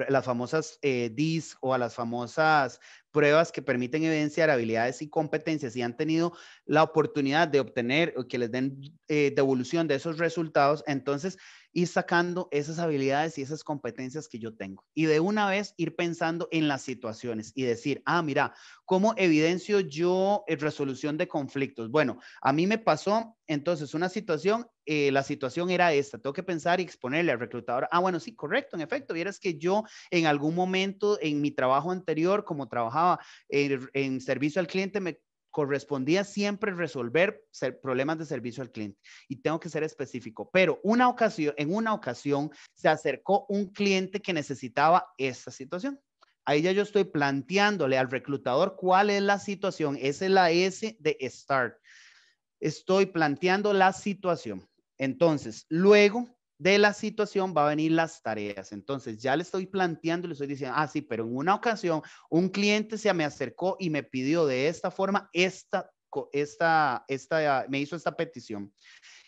las famosas eh, DIS o a las famosas pruebas que permiten evidenciar habilidades y competencias y han tenido la oportunidad de obtener o que les den eh, devolución de esos resultados, entonces ir sacando esas habilidades y esas competencias que yo tengo. Y de una vez ir pensando en las situaciones y decir, ah, mira, ¿cómo evidencio yo eh, resolución de conflictos? Bueno, a mí me pasó entonces una situación, eh, la situación era esta, tengo que pensar y exponerle al reclutador, ah, bueno, sí, correcto, en efecto, vieras que yo en algún momento en mi trabajo anterior, como trabajaba, en, servicio al cliente, me correspondía siempre resolver problemas de servicio al cliente y tengo que ser específico, pero en una ocasión se acercó un cliente que necesitaba esta situación. Ahí ya yo estoy planteándole al reclutador cuál es la situación. Esa es la S de Start. Estoy planteando la situación. Entonces, luego de la situación va a venir las tareas. Entonces, ya le estoy planteando, le estoy diciendo, ah, sí, pero en una ocasión un cliente se me acercó y me pidió de esta forma esta, esta, esta, me hizo esta petición.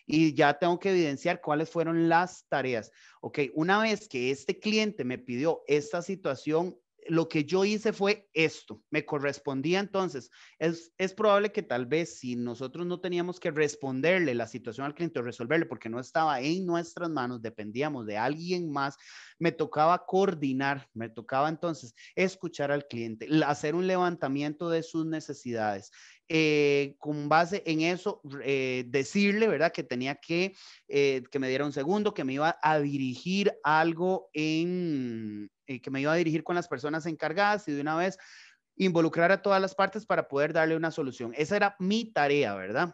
Y ya tengo que evidenciar cuáles fueron las tareas. Ok, una vez que este cliente me pidió esta situación, lo que yo hice fue esto, me correspondía entonces. Es, probable que tal vez si nosotros no teníamos que responderle la situación al cliente o resolverle porque no estaba en nuestras manos, dependíamos de alguien más, me tocaba coordinar, me tocaba entonces escuchar al cliente, hacer un levantamiento de sus necesidades, eh, con base en eso, eh, decirle, ¿verdad? Que tenía que, eh, que me diera un segundo, que me iba a dirigir algo en, que me iba a dirigir con las personas encargadas y de una vez involucrar a todas las partes para poder darle una solución. Esa era mi tarea, ¿verdad?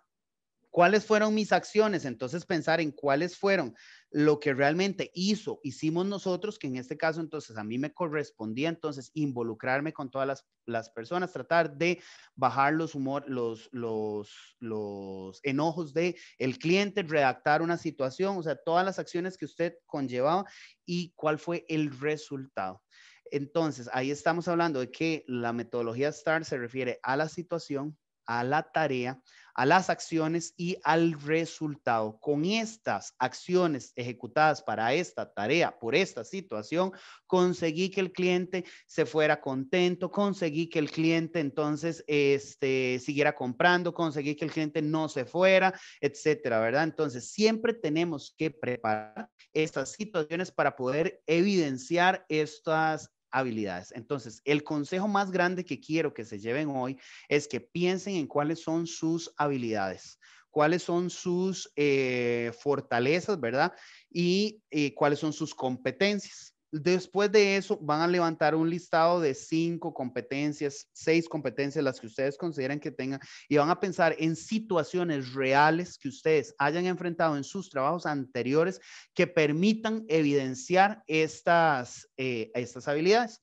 ¿Cuáles fueron mis acciones? Entonces pensar en cuáles fueron lo que realmente hizo, hicimos nosotros, que en este caso entonces a mí me correspondía entonces involucrarme con todas las, personas, tratar de bajar los humor, los, los, enojos de el cliente, redactar una situación, o sea, todas las acciones que usted conllevaba y cuál fue el resultado. Entonces, ahí estamos hablando de que la metodología STAR se refiere a la situación, a la tarea, a las acciones y al resultado. Con estas acciones ejecutadas para esta tarea, por esta situación, conseguí que el cliente se fuera contento, conseguí que el cliente entonces este, siguiera comprando, conseguí que el cliente no se fuera, etcétera, ¿verdad? Entonces, siempre tenemos que preparar estas situaciones para poder evidenciar estas habilidades. Entonces, el consejo más grande que quiero que se lleven hoy es que piensen en cuáles son sus habilidades, cuáles son sus eh, fortalezas, ¿verdad? Y eh, cuáles son sus competencias. Después de eso, van a levantar un listado de cinco competencias, seis competencias, las que ustedes consideren que tengan, y van a pensar en situaciones reales que ustedes hayan enfrentado en sus trabajos anteriores que permitan evidenciar estas eh, habilidades.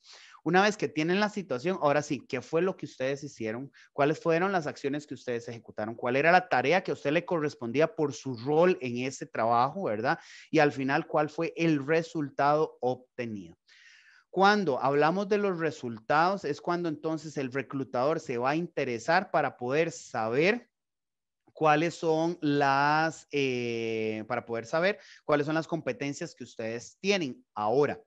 Una vez que tienen la situación, ahora sí, ¿qué fue lo que ustedes hicieron? ¿Cuáles fueron las acciones que ustedes ejecutaron? ¿Cuál era la tarea que a usted le correspondía por su rol en ese trabajo, verdad? Y al final, ¿cuál fue el resultado obtenido? Cuando hablamos de los resultados, es cuando entonces el reclutador se va a interesar para poder saber cuáles son las, eh, para poder saber cuáles son las competencias que ustedes tienen. Ahora,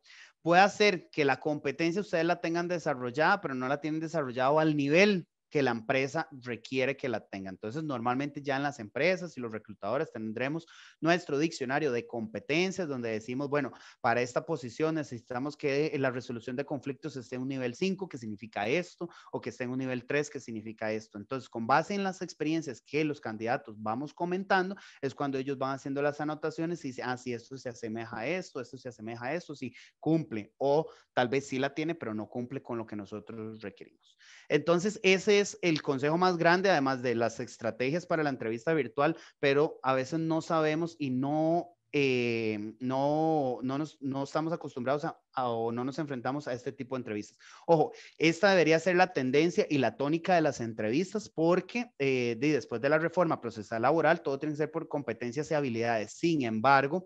puede hacer que la competencia ustedes la tengan desarrollada, pero no la tienen desarrollada al nivel que la empresa requiere que la tenga. Entonces, normalmente ya en las empresas y los reclutadores tendremos nuestro diccionario de competencias donde decimos, bueno, para esta posición necesitamos que eh, la resolución de conflictos esté en un nivel 5, que significa esto, o que esté en un nivel 3, que significa esto. Entonces, con base en las experiencias que los candidatos vamos comentando, es cuando ellos van haciendo las anotaciones y dicen, ah, si esto se asemeja a esto, esto se asemeja a esto, si cumple, o tal vez sí la tiene, pero no cumple con lo que nosotros requerimos. Entonces, ese es el consejo más grande, además de las estrategias para la entrevista virtual, pero a veces no sabemos y no, eh, no, no, no, estamos acostumbrados a, o no nos enfrentamos a este tipo de entrevistas. Ojo, esta debería ser la tendencia y la tónica de las entrevistas porque eh, después de la reforma procesal laboral, todo tiene que ser por competencias y habilidades. Sin embargo,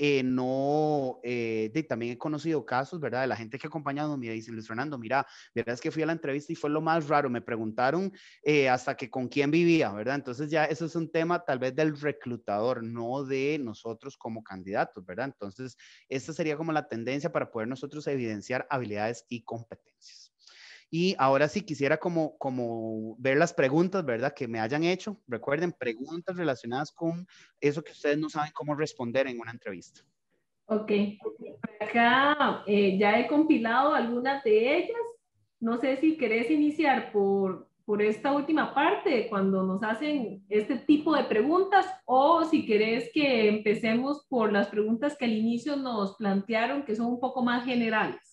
eh, no, eh, también he conocido casos, ¿verdad? De la gente que ha acompañado me dicen, Luis Fernando, mira, verdad es que fui a la entrevista y fue lo más raro, me preguntaron eh, hasta que con quién vivía, ¿verdad? Entonces ya eso es un tema tal vez del reclutador, no de nosotros como candidatos, ¿verdad? Entonces, esta sería como la tendencia para poder nosotros evidenciar habilidades y competencias. Y ahora sí quisiera como, como ver las preguntas, ¿verdad? Que me hayan hecho. Recuerden, preguntas relacionadas con eso que ustedes no saben cómo responder en una entrevista. Ok, acá eh, ya he compilado algunas de ellas. No sé si querés iniciar por, por esta última parte, cuando nos hacen este tipo de preguntas, o si querés que empecemos por las preguntas que al inicio nos plantearon, que son un poco más generales.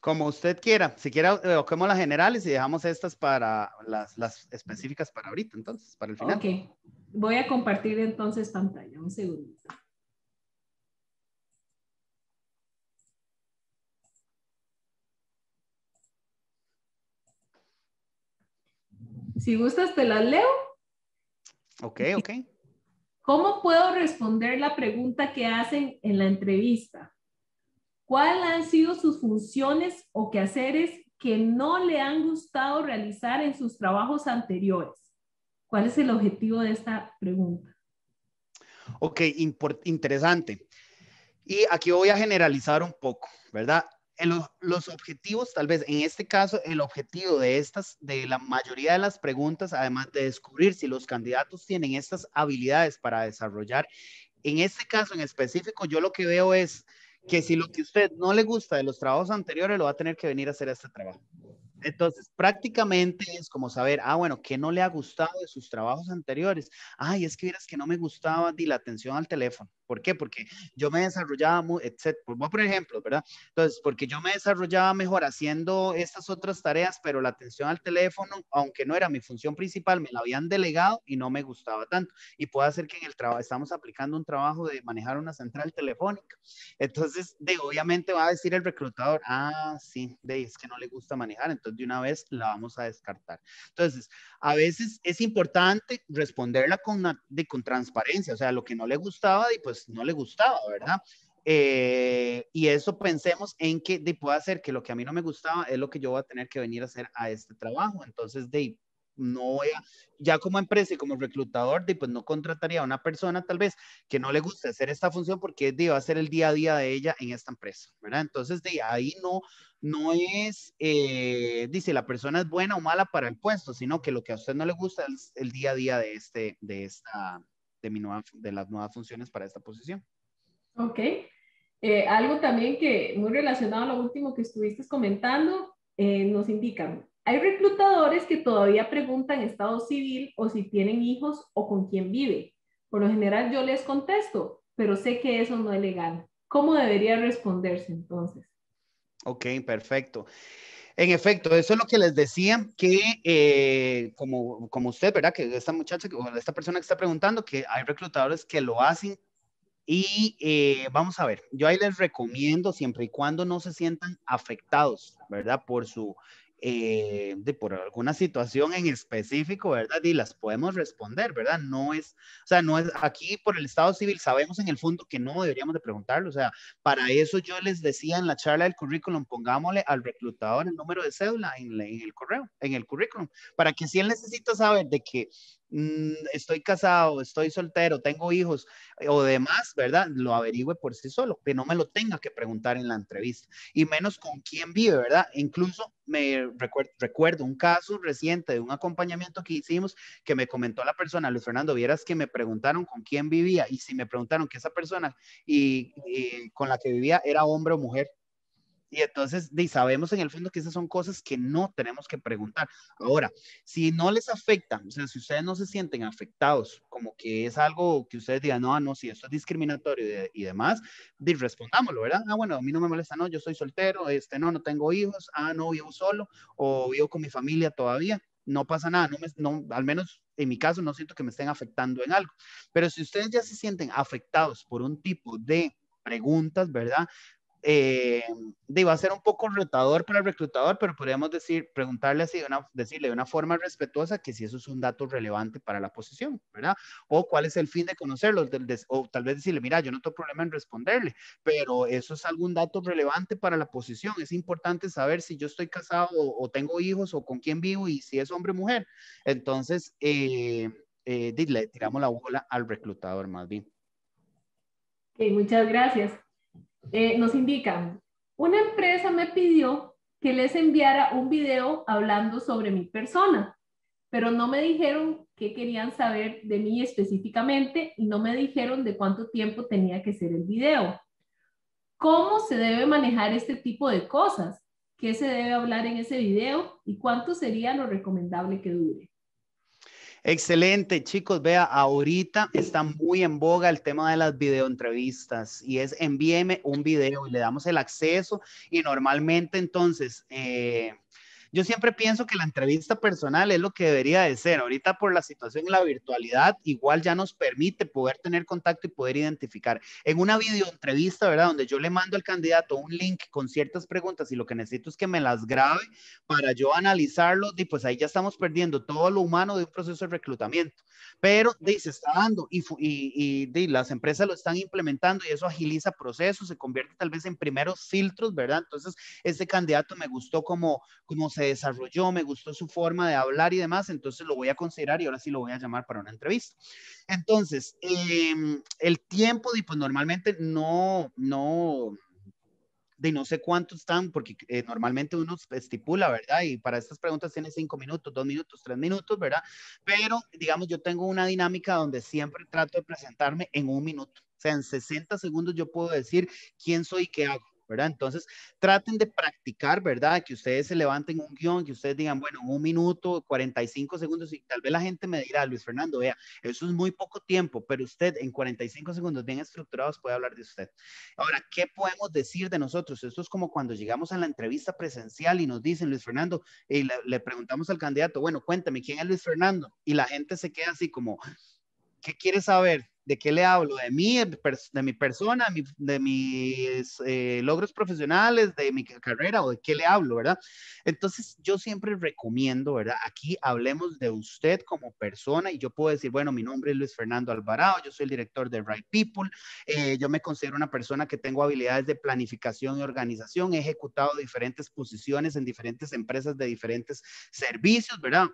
Como usted quiera, si quiera, evoquemos eh, las generales y dejamos estas para las, las específicas para ahorita, entonces, para el final. Ok, voy a compartir entonces pantalla, un segundito. Si gustas, te las leo. Ok, ok. ¿Cómo puedo responder la pregunta que hacen en la entrevista? ¿Cuáles han sido sus funciones o quehaceres que no le han gustado realizar en sus trabajos anteriores? ¿Cuál es el objetivo de esta pregunta? Ok, interesante. Y aquí voy a generalizar un poco, ¿verdad? los, los, objetivos, tal vez en este caso, el objetivo de estas, de la mayoría de las preguntas, además de descubrir si los candidatos tienen estas habilidades para desarrollar, en este caso en específico, yo lo que veo es que si lo que usted no le gusta de los trabajos anteriores, lo va a tener que venir a hacer este trabajo. Entonces, prácticamente es como saber, ah, bueno, ¿qué no le ha gustado de sus trabajos anteriores? Ay, es que vieras que no me gustaba ni la atención al teléfono. ¿Por qué? Porque yo me desarrollaba, etc. Pues, voy a ¿verdad? Entonces, porque yo me desarrollaba mejor haciendo estas otras tareas, pero la atención al teléfono, aunque no era mi función principal, me la habían delegado y no me gustaba tanto. Y puede ser que en el trabajo, estamos aplicando un trabajo de manejar una central telefónica. Entonces, de, obviamente va a decir el reclutador, ah, sí, de, es que no le gusta manejar. Entonces, de una vez la vamos a descartar. Entonces, a veces es importante responderla con, de, con transparencia, o sea, lo que no le gustaba, y pues no le gustaba, ¿verdad? Eh, y eso pensemos en que de, puede hacer que lo que a mí no me gustaba es lo que yo voy a tener que venir a hacer a este trabajo. Entonces, de, no ya como empresa y como reclutador, pues no contrataría a una persona tal vez que no le guste hacer esta función porque va a ser el día a día de ella en esta empresa, ¿verdad? Entonces, de ahí no, no es, eh, dice, la persona es buena o mala para el puesto, sino que lo que a usted no le gusta es el día a día de, este, de, esta, de, las nuevas funciones para esta posición. Ok. Eh, algo también que muy relacionado a lo último que estuviste comentando, eh, nos indican hay reclutadores que todavía preguntan estado civil o si tienen hijos o con quién vive. Por lo general yo les contesto, pero sé que eso no es legal. ¿Cómo debería responderse entonces? Ok, perfecto. En efecto, eso es lo que les decía, que eh, como, como usted, ¿verdad? Que esta muchacha, o esta persona que está preguntando, que hay reclutadores que lo hacen. Y eh, vamos a ver, yo ahí les recomiendo siempre y cuando no se sientan afectados, ¿verdad? Por su eh, de por alguna situación en específico, ¿verdad? Y las podemos responder, ¿verdad? No es, o sea, no es, aquí por el Estado Civil sabemos en el fondo que no deberíamos de preguntarlo, o sea, para eso yo les decía en la charla del currículum, pongámosle al reclutador el número de cédula en, el correo, en el currículum, para que si él necesita saber de que Mm, estoy casado, estoy soltero, tengo hijos eh, o demás, ¿verdad? Lo averigüe por sí solo, que no me lo tenga que preguntar en la entrevista y menos con quién vive, ¿verdad? Incluso me recuerdo, un caso reciente de un acompañamiento que hicimos que me comentó la persona, Luis Fernando, vieras que me preguntaron con quién vivía y si me preguntaron que esa persona y con la que vivía era hombre o mujer. Y entonces y sabemos en el fondo que esas son cosas que no tenemos que preguntar. Ahora, si no les afecta, o sea, si ustedes no se sienten afectados, como que es algo que ustedes digan, no, no, si esto es discriminatorio y, demás, respondámoslo, ¿verdad? Ah, bueno, a mí no me molesta, no, yo soy soltero, este, no, no tengo hijos, ah, no, vivo solo o vivo con mi familia todavía no pasa nada, no, no al menos en mi caso no siento que me estén afectando en algo. Pero si ustedes ya se sienten afectados por un tipo de preguntas, ¿verdad? Eh, iba a ser un poco retador para el reclutador, pero podríamos decir, preguntarle así, decirle de una forma respetuosa que si eso es un dato relevante para la posición, ¿verdad? O cuál es el fin de conocerlo, o tal vez decirle, mira, yo no tengo problema en responderle, pero eso es algún dato relevante para la posición. Es importante saber si yo estoy casado o, tengo hijos o con quién vivo y si es hombre o mujer. Entonces, eh, eh, le tiramos la bola al reclutador más bien. muchas gracias. Eh, nos indican, una empresa me pidió que les enviara un video hablando sobre mi persona, pero no me dijeron qué querían saber de mí específicamente y no me dijeron de cuánto tiempo tenía que ser el video. ¿Cómo se debe manejar este tipo de cosas? ¿Qué se debe hablar en ese video y cuánto sería lo recomendable que dure? Excelente, chicos. Vea, ahorita está muy en boga el tema de las videoentrevistas y es envíeme un video y le damos el acceso y normalmente entonces... Eh, yo siempre pienso que la entrevista personal es lo que debería de ser. Ahorita por la situación en la virtualidad, igual ya nos permite poder tener contacto y poder identificar. En una videoentrevista, ¿verdad? Donde yo le mando al candidato un link con ciertas preguntas y lo que necesito es que me las grabe para yo analizarlo, y pues ahí ya estamos perdiendo todo lo humano de un proceso de reclutamiento. Pero dice se está dando y, y, y, las empresas lo están implementando y eso agiliza procesos, se convierte tal vez en primeros filtros, ¿verdad? Entonces, este candidato me gustó como, como se desarrolló, me gustó su forma de hablar y demás, entonces lo voy a considerar y ahora sí lo voy a llamar para una entrevista. Entonces, em, el tiempo, pues normalmente no, no, de no sé cuántos están, porque eh, normalmente uno estipula, ¿verdad? Y para estas preguntas tiene cinco minutos, dos minutos, tres minutos, ¿verdad? Pero, digamos, yo tengo una dinámica donde siempre trato de presentarme en un minuto. O sea, en 60 segundos yo puedo decir quién soy y qué hago. Entonces, traten de practicar, ¿verdad? Que ustedes se levanten un guión, que ustedes digan, bueno, un minuto, 45 segundos, y tal vez la gente me dirá, Luis Fernando, vea, eso es muy poco tiempo, pero usted en 45 segundos bien estructurados puede hablar de usted. Ahora, ¿qué podemos decir de nosotros? Esto es como cuando llegamos a la entrevista presencial y nos dicen, Luis Fernando, y le, le preguntamos al candidato, bueno, cuéntame, ¿quién es Luis Fernando? Y la gente se queda así como, ¿qué quiere saber? ¿De qué le hablo? De mí, de mi persona, de mis eh, logros profesionales, de mi carrera o de qué le hablo, ¿verdad? Entonces, yo siempre recomiendo, ¿verdad? Aquí hablemos de usted como persona y yo puedo decir, bueno, mi nombre es Luis Fernando Alvarado, yo soy el director de Right People, eh, yo me considero una persona que tengo habilidades de planificación y organización, he ejecutado diferentes posiciones en diferentes empresas de diferentes servicios, ¿verdad?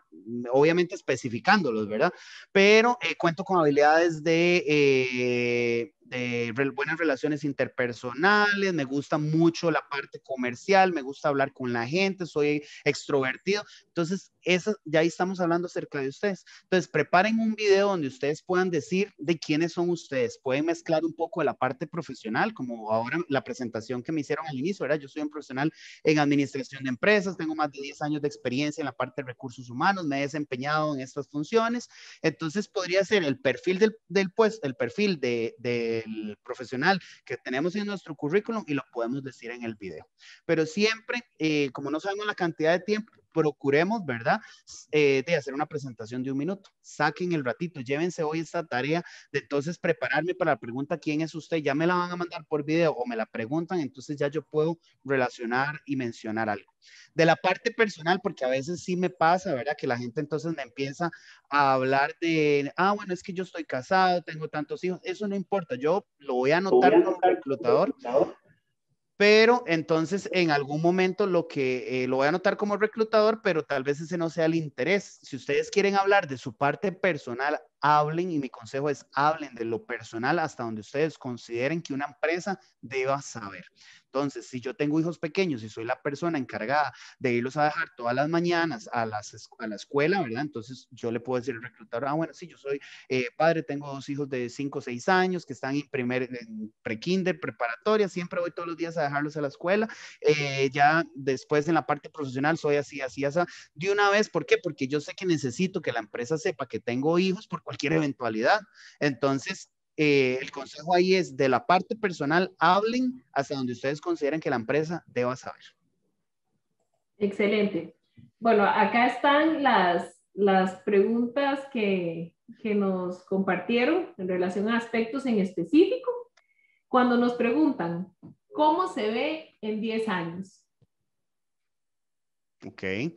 Obviamente especificándolos, ¿verdad? Pero eh, cuento con habilidades de eh, de buenas relaciones interpersonales, me gusta mucho la parte comercial, me gusta hablar con la gente, soy extrovertido. Entonces, eso, ya ahí estamos hablando acerca de ustedes. Entonces, preparen un video donde ustedes puedan decir de quiénes son ustedes. Pueden mezclar un poco de la parte profesional, como ahora la presentación que me hicieron al inicio, ¿verdad? Yo soy un profesional en administración de empresas, tengo más de 10 años de experiencia en la parte de recursos humanos, me he desempeñado en estas funciones. Entonces, podría ser el perfil del, puesto, el perfil de profesional que tenemos en nuestro currículum y lo podemos decir en el video. Pero siempre, eh, como no sabemos la cantidad de tiempo, procuremos, ¿verdad? Eh, de hacer una presentación de un minuto. Saquen el ratito, llévense hoy esta tarea de entonces prepararme para la pregunta, ¿quién es usted? Ya me la van a mandar por video o me la preguntan, entonces ya yo puedo relacionar y mencionar algo. De la parte personal, porque a veces sí me pasa, ¿verdad? Que la gente entonces me empieza a hablar de, ah, bueno, es que yo estoy casado, tengo tantos hijos, eso no importa, yo lo voy a anotar como reclutador pero entonces en algún momento lo que eh, lo voy a anotar como reclutador, pero tal vez ese no sea el interés. Si ustedes quieren hablar de su parte personal hablen y mi consejo es hablen de lo personal hasta donde ustedes consideren que una empresa deba saber. Entonces, si yo tengo hijos pequeños y soy la persona encargada de irlos a dejar todas las mañanas a, las, a la escuela, ¿verdad? Entonces yo le puedo decir al reclutador, ah, bueno, sí, yo soy eh, padre, tengo dos hijos de 5 o 6 años que están en, primer, en pre-kinder, preparatoria, siempre voy todos los días a dejarlos a la escuela. Eh, ya después en la parte profesional soy así, así, así. De una vez, ¿por qué? Porque yo sé que necesito que la empresa sepa que tengo hijos por cualquier eventualidad. Entonces, eh, el consejo ahí es, de la parte personal, hablen hasta donde ustedes consideran que la empresa deba saber. Excelente. Bueno, acá están las, las preguntas que, que nos compartieron en relación a aspectos en específico. Cuando nos preguntan, ¿cómo se ve en 10 años? Ok.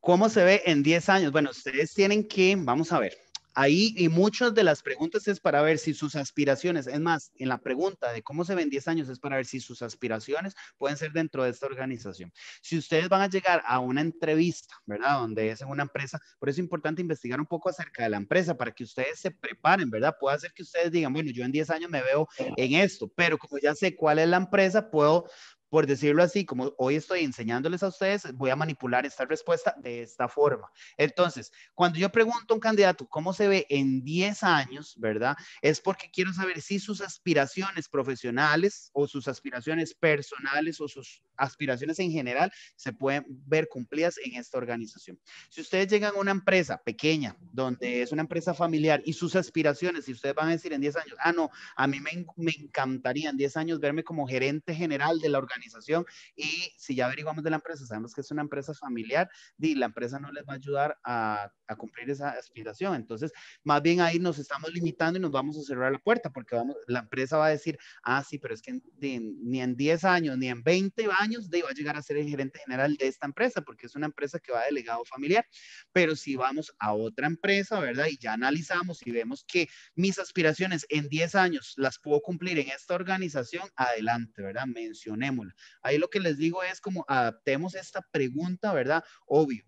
¿Cómo se ve en 10 años? Bueno, ustedes tienen que, vamos a ver, Ahí, y muchas de las preguntas es para ver si sus aspiraciones, es más, en la pregunta de cómo se ven 10 años es para ver si sus aspiraciones pueden ser dentro de esta organización. Si ustedes van a llegar a una entrevista, ¿verdad? Donde es en una empresa, por eso es importante investigar un poco acerca de la empresa para que ustedes se preparen, ¿verdad? Puede ser que ustedes digan, bueno, yo en 10 años me veo en esto, pero como ya sé cuál es la empresa, puedo por decirlo así, como hoy estoy enseñándoles a ustedes, voy a manipular esta respuesta de esta forma. Entonces, cuando yo pregunto a un candidato cómo se ve en 10 años, ¿verdad? Es porque quiero saber si sus aspiraciones profesionales o sus aspiraciones personales o sus aspiraciones en general se pueden ver cumplidas en esta organización. Si ustedes llegan a una empresa pequeña, donde es una empresa familiar y sus aspiraciones, si ustedes van a decir en 10 años, ah, no, a mí me, me encantaría en 10 años verme como gerente general de la organización, organización y si ya averiguamos de la empresa, sabemos que es una empresa familiar y la empresa no les va a ayudar a, cumplir esa aspiración. Entonces, más bien ahí nos estamos limitando y nos vamos a cerrar la puerta porque vamos, la empresa va a decir, ah, sí, pero es que ni en 10 años, ni en 20 años de, va a llegar a ser el gerente general de esta empresa porque es una empresa que va delegado familiar. Pero si vamos a otra empresa, ¿verdad? Y ya analizamos y vemos que mis aspiraciones en 10 años las puedo cumplir en esta organización, adelante, ¿verdad? Mencionémoslo Ahí lo que les digo es como adaptemos esta pregunta, ¿verdad? Obvio.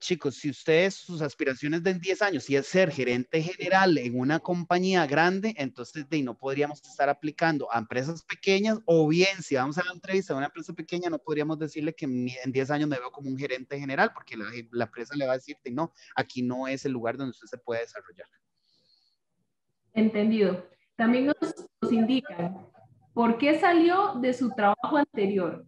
Chicos, si ustedes, sus aspiraciones de 10 años, si es ser gerente general en una compañía grande, entonces no podríamos estar aplicando a empresas pequeñas o bien si vamos a la entrevista a una empresa pequeña, no podríamos decirle que en 10 años me veo como un gerente general porque la, empresa le va a decir, que no, aquí no es el lugar donde usted se puede desarrollar. Entendido. También nos, nos indican ¿Por qué salió de su trabajo anterior?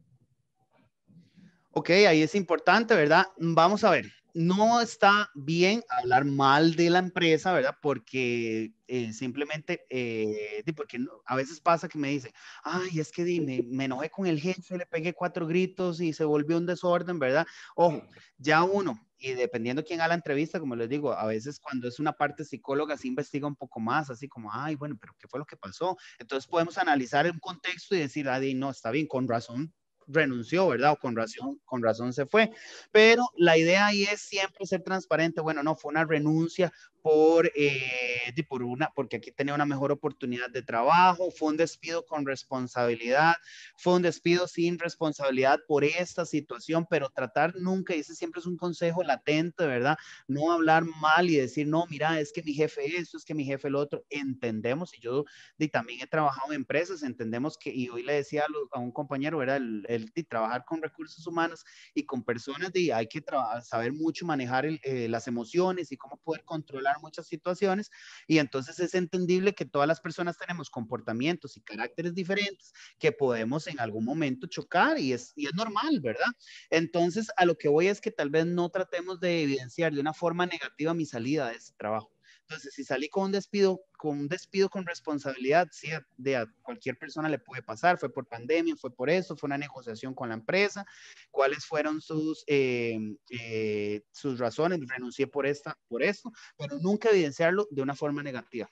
Ok, ahí es importante, ¿verdad? Vamos a ver, no está bien hablar mal de la empresa, ¿verdad? Porque eh, simplemente, eh, porque a veces pasa que me dicen, ay, es que dime, me enojé con el jefe, le pegué cuatro gritos y se volvió un desorden, ¿verdad? Ojo, ya uno y dependiendo quién haga la entrevista, como les digo, a veces cuando es una parte psicóloga se investiga un poco más, así como, ay, bueno, pero ¿qué fue lo que pasó? Entonces podemos analizar el contexto y decir, ah, no, está bien, con razón, renunció, ¿verdad? O con razón, con razón se fue. Pero la idea ahí es siempre ser transparente. Bueno, no, fue una renuncia por, eh, por una, porque aquí tenía una mejor oportunidad de trabajo, fue un despido con responsabilidad, fue un despido sin responsabilidad por esta situación, pero tratar nunca, y ese siempre es un consejo latente, ¿verdad? No hablar mal y decir, no, mira, es que mi jefe esto, es que mi jefe el otro. Entendemos, y yo también he trabajado en empresas, entendemos que, y hoy le decía a, un compañero, era El, y trabajar con recursos humanos y con personas, y hay que saber mucho manejar eh, las emociones y cómo poder controlar muchas situaciones. Y entonces es entendible que todas las personas tenemos comportamientos y caracteres diferentes que podemos en algún momento chocar y es, y es normal, ¿verdad? Entonces, a lo que voy es que tal vez no tratemos de evidenciar de una forma negativa mi salida de ese trabajo. Entonces, si salí con un despido, con un despido con responsabilidad, sí, de cualquier persona le puede pasar, fue por pandemia, fue por eso, fue una negociación con la empresa, cuáles fueron sus, eh, eh, sus razones, renuncié por esta, por esto, pero nunca evidenciarlo de una forma negativa.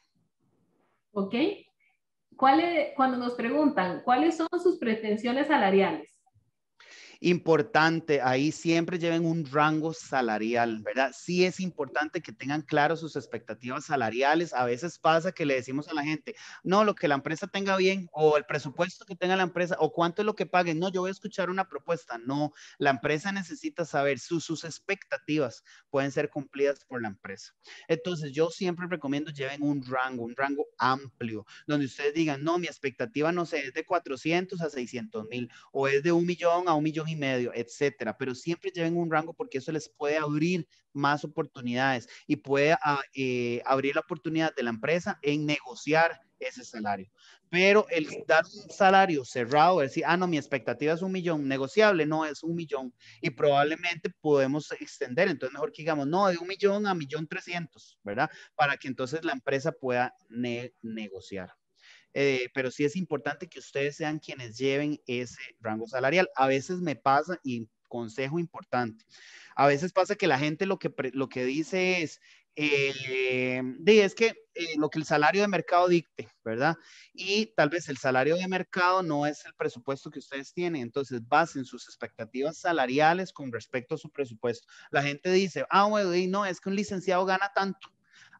Ok. ¿Cuál cuando nos preguntan, ¿cuáles son sus pretensiones salariales? importante ahí siempre lleven un rango salarial, ¿verdad? Sí es importante que tengan claro sus expectativas salariales. A veces pasa que le decimos a la gente, no, lo que la empresa tenga bien o el presupuesto que tenga la empresa o cuánto es lo que paguen. No, yo voy a escuchar una propuesta. No, la empresa necesita saber sus expectativas pueden ser cumplidas por la empresa. Entonces, yo siempre recomiendo lleven un rango, un rango amplio, donde ustedes digan, no, mi expectativa, no sé, es de 400 a 600 mil o es de un millón a un millón y medio, etcétera, pero siempre lleven un rango porque eso les puede abrir más oportunidades y puede ah, eh, abrir la oportunidad de la empresa en negociar ese salario. Pero el dar un salario cerrado, decir, ah, no, mi expectativa es un millón, negociable, no, es un millón. Y probablemente podemos extender, entonces mejor que digamos, no, de un millón a millón trescientos, ¿verdad? Para que entonces la empresa pueda negociar. Eh, pero sí es importante que ustedes sean quienes lleven ese rango salarial. A veces me pasa, y consejo importante, a veces pasa que la gente lo que, lo que dice es, eh, es que eh, lo que el salario de mercado dicte, ¿verdad? Y tal vez el salario de mercado no es el presupuesto que ustedes tienen, entonces basen sus expectativas salariales con respecto a su presupuesto. La gente dice, ah, bueno, no, es que un licenciado gana tanto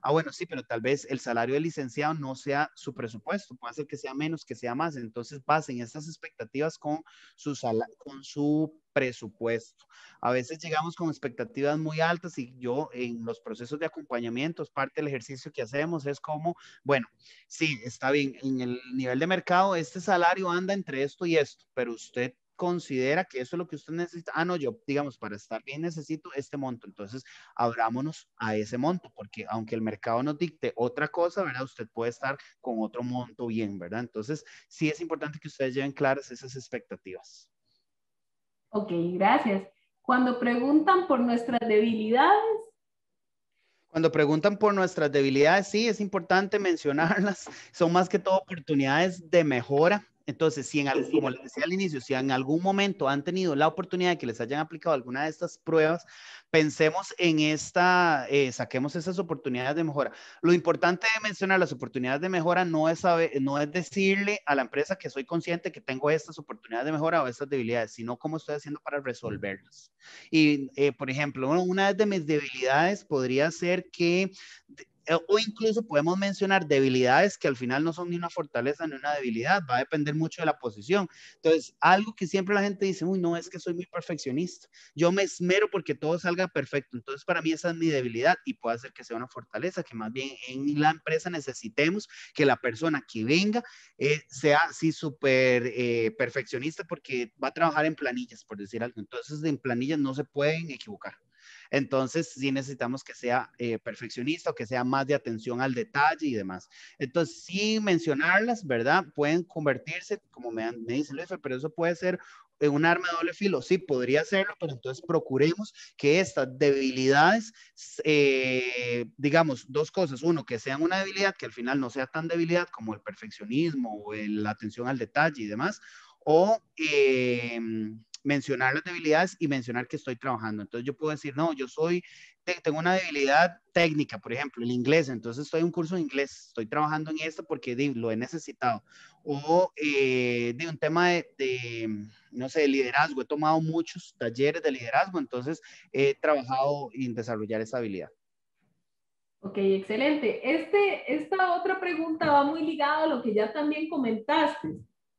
ah, bueno, sí, pero tal vez el salario del licenciado no sea su presupuesto, puede ser que sea menos, que sea más. Entonces, basen estas expectativas con su, con su presupuesto. A veces llegamos con expectativas muy altas y yo en los procesos de acompañamiento, parte del ejercicio que hacemos es como, bueno, sí, está bien, en el nivel de mercado este salario anda entre esto y esto, pero usted considera que eso es lo que usted necesita. Ah, no, yo, digamos, para estar bien necesito este monto. Entonces, abrámonos a ese monto, porque aunque el mercado nos dicte otra cosa, ¿verdad? Usted puede estar con otro monto bien, ¿verdad? Entonces, sí es importante que ustedes lleven claras esas expectativas. Ok, gracias. Cuando preguntan por nuestras debilidades, cuando preguntan por nuestras debilidades, sí, es importante mencionarlas. Son más que todo oportunidades de mejora, entonces, si en, como les decía al inicio, si en algún momento han tenido la oportunidad de que les hayan aplicado alguna de estas pruebas, pensemos en esta, eh, saquemos esas oportunidades de mejora. Lo importante de mencionar las oportunidades de mejora no es, saber, no es decirle a la empresa que soy consciente que tengo estas oportunidades de mejora o estas debilidades, sino cómo estoy haciendo para resolverlas. Y, eh, por ejemplo, una de mis debilidades podría ser que eh, o incluso podemos mencionar debilidades que al final no son ni una fortaleza ni una debilidad, va a depender mucho de la posición. Entonces, algo que siempre la gente dice, uy, no, es que soy muy perfeccionista, yo me esmero porque todo salga perfecto, entonces para mí esa es mi debilidad y puede ser que sea una fortaleza, que más bien en la empresa necesitemos que la persona que venga eh, sea así súper eh, perfeccionista porque va a trabajar en planillas, por decir algo, entonces en planillas no se pueden equivocar. Entonces, sí necesitamos que sea eh, perfeccionista o que sea más de atención al detalle y demás. Entonces, sin mencionarlas, ¿verdad? Pueden convertirse, como me, dice Luis, pero eso puede ser un arma de doble filo. Sí, podría serlo, pero entonces procuremos que estas debilidades, eh, digamos, dos cosas. Uno, que sean una debilidad que al final no sea tan debilidad como el perfeccionismo o la atención al detalle y demás. O em, mencionar las debilidades y mencionar que estoy trabajando. Entonces yo puedo decir, no, yo soy, tengo una debilidad técnica, por ejemplo, el inglés, entonces estoy en un curso de inglés, estoy trabajando en esto porque lo he necesitado. O eh, de un tema de, no sé, liderazgo, he tomado muchos talleres de liderazgo, entonces he trabajado en desarrollar esa habilidad. Ok, excelente. Este, esta otra pregunta va muy ligada a lo que ya también comentaste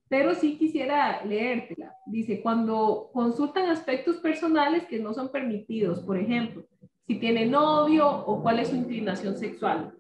pero sí quisiera leértela. Dice, cuando consultan aspectos personales que no son permitidos, por ejemplo, si tiene novio o cuál es su inclinación sexual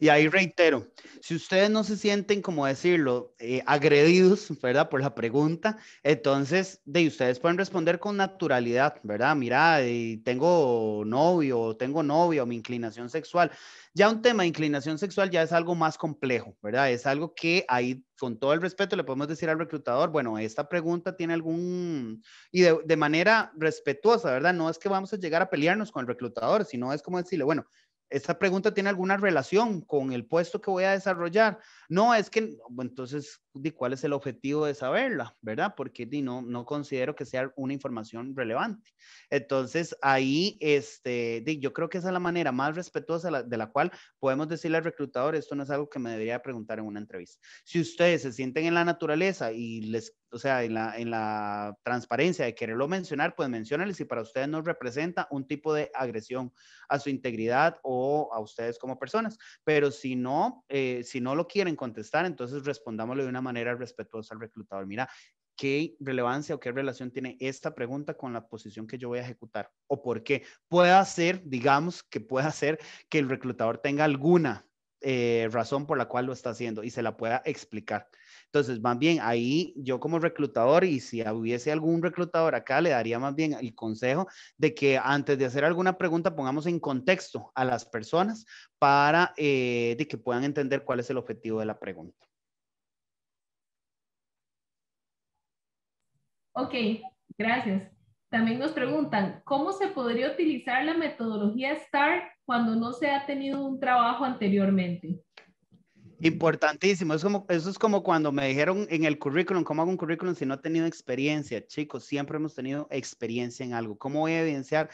y ahí reitero, si ustedes no se sienten, como decirlo, eh, agredidos, ¿verdad? Por la pregunta, entonces de ustedes pueden responder con naturalidad, ¿verdad? Mira, eh, tengo novio, tengo novia, o mi inclinación sexual. Ya un tema de inclinación sexual ya es algo más complejo, ¿verdad? Es algo que ahí, con todo el respeto, le podemos decir al reclutador, bueno, esta pregunta tiene algún, y de, de manera respetuosa, ¿verdad? No es que vamos a llegar a pelearnos con el reclutador, sino es como decirle, bueno, esta pregunta tiene alguna relación con el puesto que voy a desarrollar. No, es que, entonces, ¿cuál es el objetivo de saberla? ¿Verdad? Porque no, no considero que sea una información relevante. Entonces, ahí, este, yo creo que esa es la manera más respetuosa de la cual podemos decirle al reclutador, esto no es algo que me debería preguntar en una entrevista. Si ustedes se sienten en la naturaleza y les o sea, en la, en la, transparencia de quererlo mencionar, pues menciónales si para ustedes no representa un tipo de agresión a su integridad o a ustedes como personas. Pero si no, eh, si no lo quieren contestar, entonces respondámoslo de una manera respetuosa al reclutador. Mira, ¿qué relevancia o qué relación tiene esta pregunta con la posición que yo voy a ejecutar? ¿O por qué? Puede hacer, digamos, que pueda ser que el reclutador tenga alguna eh, razón por la cual lo está haciendo y se la pueda explicar. Entonces, más bien ahí yo como reclutador y si hubiese algún reclutador acá, le daría más bien el consejo de que antes de hacer alguna pregunta pongamos en contexto a las personas para eh, que puedan entender cuál es el objetivo de la pregunta. Ok, gracias. También nos preguntan, ¿cómo se podría utilizar la metodología STAR cuando no se ha tenido un trabajo anteriormente? Importantísimo. Es como, eso es como cuando me dijeron en el currículum, ¿cómo hago un currículum si no he tenido experiencia? Chicos, siempre hemos tenido experiencia en algo. ¿Cómo voy a evidenciar?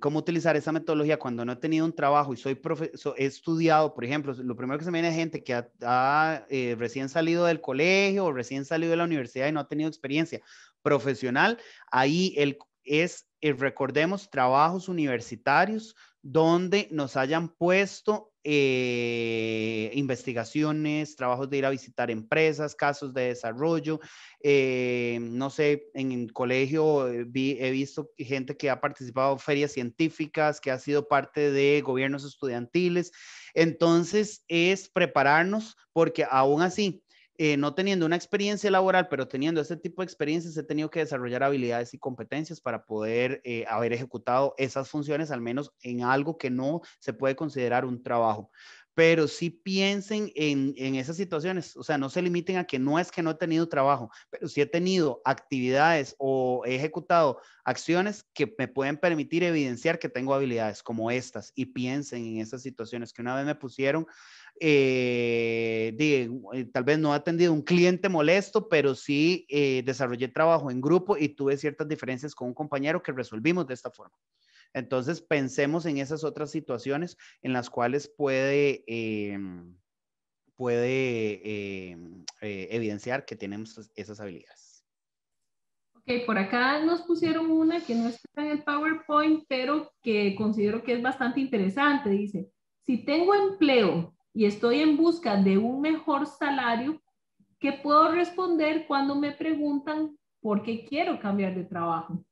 cómo utilizar esa metodología cuando no he tenido un trabajo y soy profesor he estudiado, por ejemplo, lo primero que se me viene es gente que ha, eh, recién salido del colegio o recién salido de la universidad y no ha tenido experiencia profesional, ahí el, es, eh, recordemos, trabajos universitarios donde nos hayan puesto eh, investigaciones, trabajos de ir a visitar empresas, casos de desarrollo. Eh, no sé, en el colegio eh, he visto gente que ha participado en ferias científicas, que ha sido parte de gobiernos estudiantiles. Entonces es prepararnos porque aún así eh, no teniendo una experiencia laboral, pero teniendo este tipo de experiencias, he tenido que desarrollar habilidades y competencias para poder eh, haber ejecutado esas funciones, al menos en algo que no se puede considerar un trabajo pero sí piensen en, en, esas situaciones, o sea, no se limiten a que no es que no he tenido trabajo, pero sí he tenido actividades o he ejecutado acciones que me pueden permitir evidenciar que tengo habilidades como estas y piensen en esas situaciones que una vez me pusieron eh, eh, tal vez no ha atendido un cliente molesto, pero sí eh, desarrollé trabajo en grupo y tuve ciertas diferencias con un compañero que resolvimos de esta forma. Entonces, pensemos en esas otras situaciones en las cuales puede, puede evidenciar que tenemos esas habilidades. Ok, por acá nos pusieron una que no está en el PowerPoint, pero que considero que es bastante interesante. Dice, si tengo empleo, y estoy en busca de un mejor salario, que puedo responder cuando me preguntan por qué quiero cambiar de trabajo?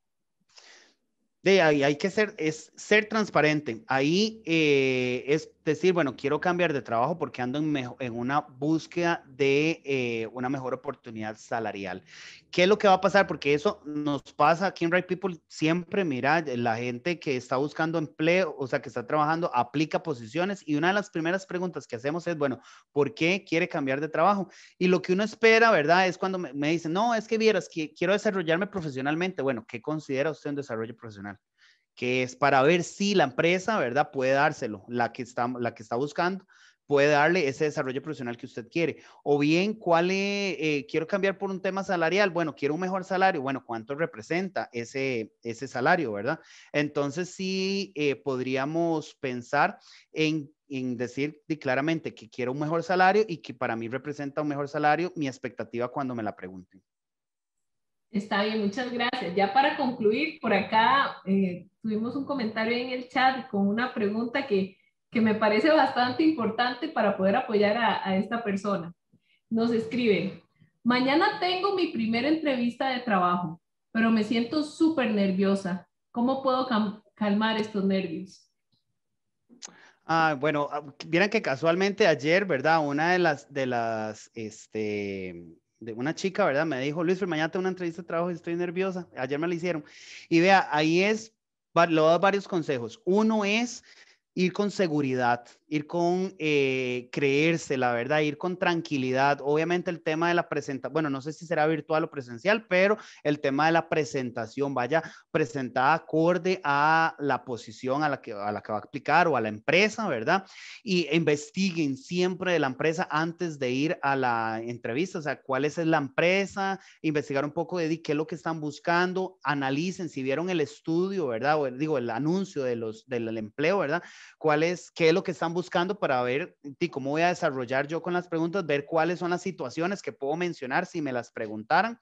De ahí hay que ser, es ser transparente. Ahí eh, es decir, bueno, quiero cambiar de trabajo porque ando en, una búsqueda de eh, una mejor oportunidad salarial. ¿Qué es lo que va a pasar? Porque eso nos pasa aquí en Right People siempre, mira, la gente que está buscando empleo, o sea, que está trabajando, aplica posiciones y una de las primeras preguntas que hacemos es, bueno, ¿por qué quiere cambiar de trabajo? Y lo que uno espera, ¿verdad? Es cuando me, me dicen, no, es que vieras, que quiero desarrollarme profesionalmente. Bueno, ¿qué considera usted un desarrollo profesional? que es para ver si la empresa, ¿verdad? Puede dárselo, la que está, la que está buscando puede darle ese desarrollo profesional que usted quiere. O bien, ¿cuál es, eh, eh, quiero cambiar por un tema salarial? Bueno, quiero un mejor salario. Bueno, ¿cuánto representa ese, ese salario, verdad? Entonces, sí eh, podríamos pensar en, en, decir claramente que quiero un mejor salario y que para mí representa un mejor salario mi expectativa cuando me la pregunten. Está bien, muchas gracias. Ya para concluir, por acá tuvimos un comentario en el chat con una pregunta que, que me parece bastante importante para poder apoyar a, esta persona. Nos escribe, mañana tengo mi primera entrevista de trabajo, pero me siento súper nerviosa. ¿Cómo puedo calmar estos nervios? Ah, bueno, vieran ah, que casualmente ayer, ¿verdad? Una de las, de las, este, de una chica, ¿verdad? Me dijo, Luis, mañana tengo una entrevista de trabajo y estoy nerviosa. Ayer me la hicieron. Y vea, ahí es le voy varios consejos. Uno es ir con seguridad, ir con eh, creerse, la verdad, ir con tranquilidad. Obviamente el tema de la presentación, bueno, no sé si será virtual o presencial, pero el tema de la presentación vaya presentada acorde a la posición a la que, a la que va a aplicar o a la empresa, ¿verdad? Y investiguen siempre de la empresa antes de ir a la entrevista, o sea, cuál es la empresa, investigar un poco de qué es lo que están buscando, analicen si vieron el estudio, ¿verdad? O digo, el anuncio de los, del empleo, ¿verdad? ¿Cuál es, qué es lo que están buscando? buscando para ver cómo voy a desarrollar yo con las preguntas, ver cuáles son las situaciones que puedo mencionar si me las preguntaran.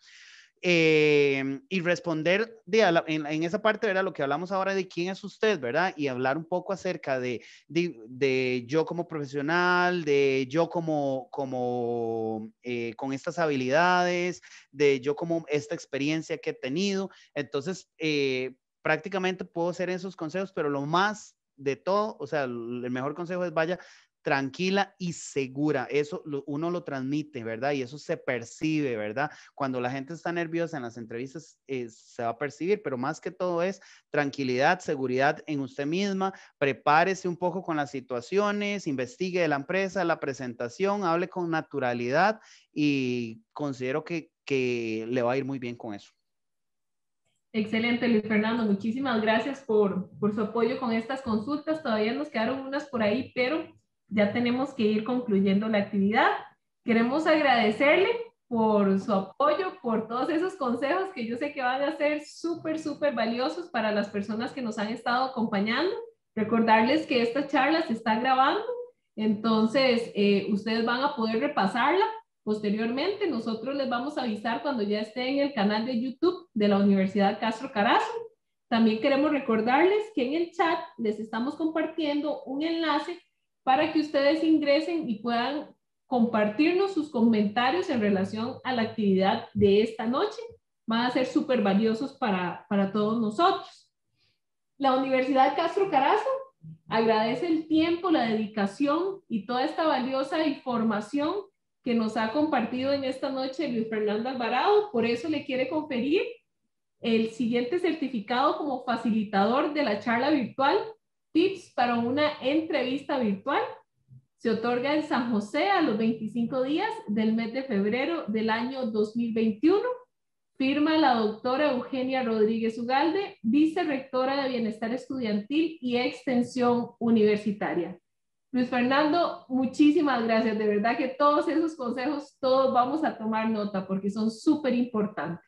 Eh, y responder de en, esa parte, era Lo que hablamos ahora de quién es usted, ¿verdad? Y hablar un poco acerca de, de, yo como profesional, de yo como, como eh, con estas habilidades, de yo como esta experiencia que he tenido. Entonces, eh, prácticamente puedo hacer esos consejos, pero lo más de todo, o sea, el mejor consejo es vaya tranquila y segura. Eso uno lo transmite, ¿verdad? Y eso se percibe, ¿verdad? Cuando la gente está nerviosa en las entrevistas, eh, se va a percibir, pero más que todo es tranquilidad, seguridad en usted misma, prepárese un poco con las situaciones, investigue de la empresa, la presentación, hable con naturalidad y considero que le va a ir muy bien con eso. Excelente, Luis Fernando. Muchísimas gracias por, su apoyo con estas consultas. Todavía nos quedaron unas por ahí, pero ya tenemos que ir concluyendo la actividad. Queremos agradecerle por su apoyo, por todos esos consejos que yo sé que van a ser súper, súper valiosos para las personas que nos han estado acompañando. Recordarles que esta charla se está grabando, entonces eh, ustedes van a poder repasarla Posteriormente, nosotros les vamos a avisar cuando ya esté en el canal de YouTube de la Universidad Castro Carazo. También queremos recordarles que en el chat les estamos compartiendo un enlace para que ustedes ingresen y puedan compartirnos sus comentarios en relación a la actividad de esta noche. Van a ser súper valiosos para, para todos nosotros. La Universidad Castro Carazo agradece el tiempo, la dedicación y toda esta valiosa información que nos ha compartido en esta noche Luis Fernando Alvarado. Por eso le quiere conferir el siguiente certificado como facilitador de la charla virtual, tips para una entrevista virtual. Se otorga en San José a los 25 días del mes de febrero del año 2021. Firma la doctora Eugenia Rodríguez Ugalde, vicerectora de Bienestar Estudiantil y Extensión Universitaria. Luis Fernando, muchísimas gracias. De verdad que todos esos consejos, todos vamos a tomar nota porque son súper importantes.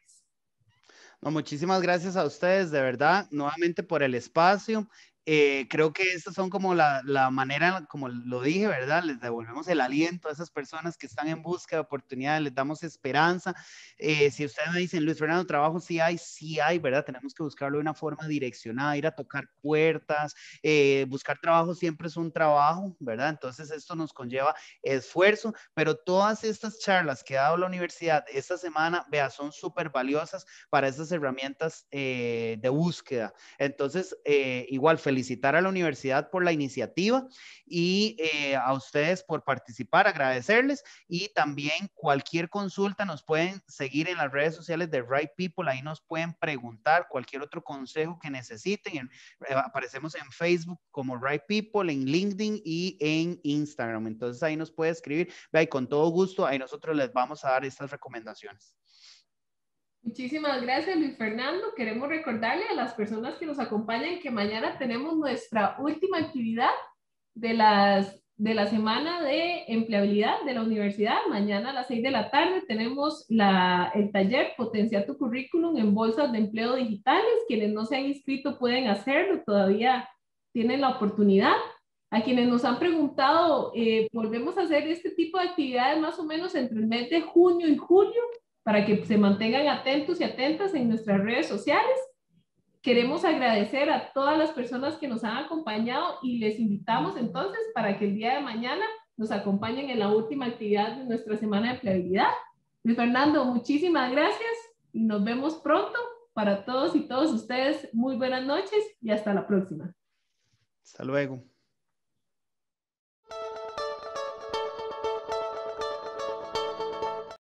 No, muchísimas gracias a ustedes, de verdad, nuevamente por el espacio eh, creo que estas son como la, la, manera, como lo dije, ¿verdad? Les devolvemos el aliento a esas personas que están en busca de oportunidades, les damos esperanza. Eh, si ustedes me dicen, Luis Fernando, trabajo sí hay, sí hay, ¿verdad? Tenemos que buscarlo de una forma direccionada, ir a tocar puertas, eh, buscar trabajo siempre es un trabajo, ¿verdad? Entonces esto nos conlleva esfuerzo, pero todas estas charlas que ha dado la universidad esta semana, vea, son súper valiosas para esas herramientas de búsqueda. Entonces, igual, feliz felicitar a la universidad por la iniciativa y eh, a ustedes por participar, agradecerles y también cualquier consulta nos pueden seguir en las redes sociales de Right People, ahí nos pueden preguntar cualquier otro consejo que necesiten. Eh, aparecemos en Facebook como Right People, en LinkedIn y en Instagram, entonces ahí nos puede escribir, y con todo gusto, ahí nosotros les vamos a dar estas recomendaciones. Muchísimas gracias, Luis Fernando. Queremos recordarle a las personas que nos acompañan que mañana tenemos nuestra última actividad de, las, de la semana de empleabilidad de la universidad. Mañana a las seis de la tarde tenemos el taller Potencia tu currículum en bolsas de empleo digitales. Quienes no se han inscrito pueden hacerlo, todavía tienen la oportunidad. A quienes nos han preguntado, eh, volvemos a hacer este tipo de actividades más o menos entre el mes de junio y julio para que se mantengan atentos y atentas en nuestras redes sociales. Queremos agradecer a todas las personas que nos han acompañado y les invitamos entonces para que el día de mañana nos acompañen en la última actividad de nuestra semana de empleabilidad. Fernando, muchísimas gracias y nos vemos pronto. Para todos y todos ustedes, muy buenas noches y hasta la próxima. Hasta luego.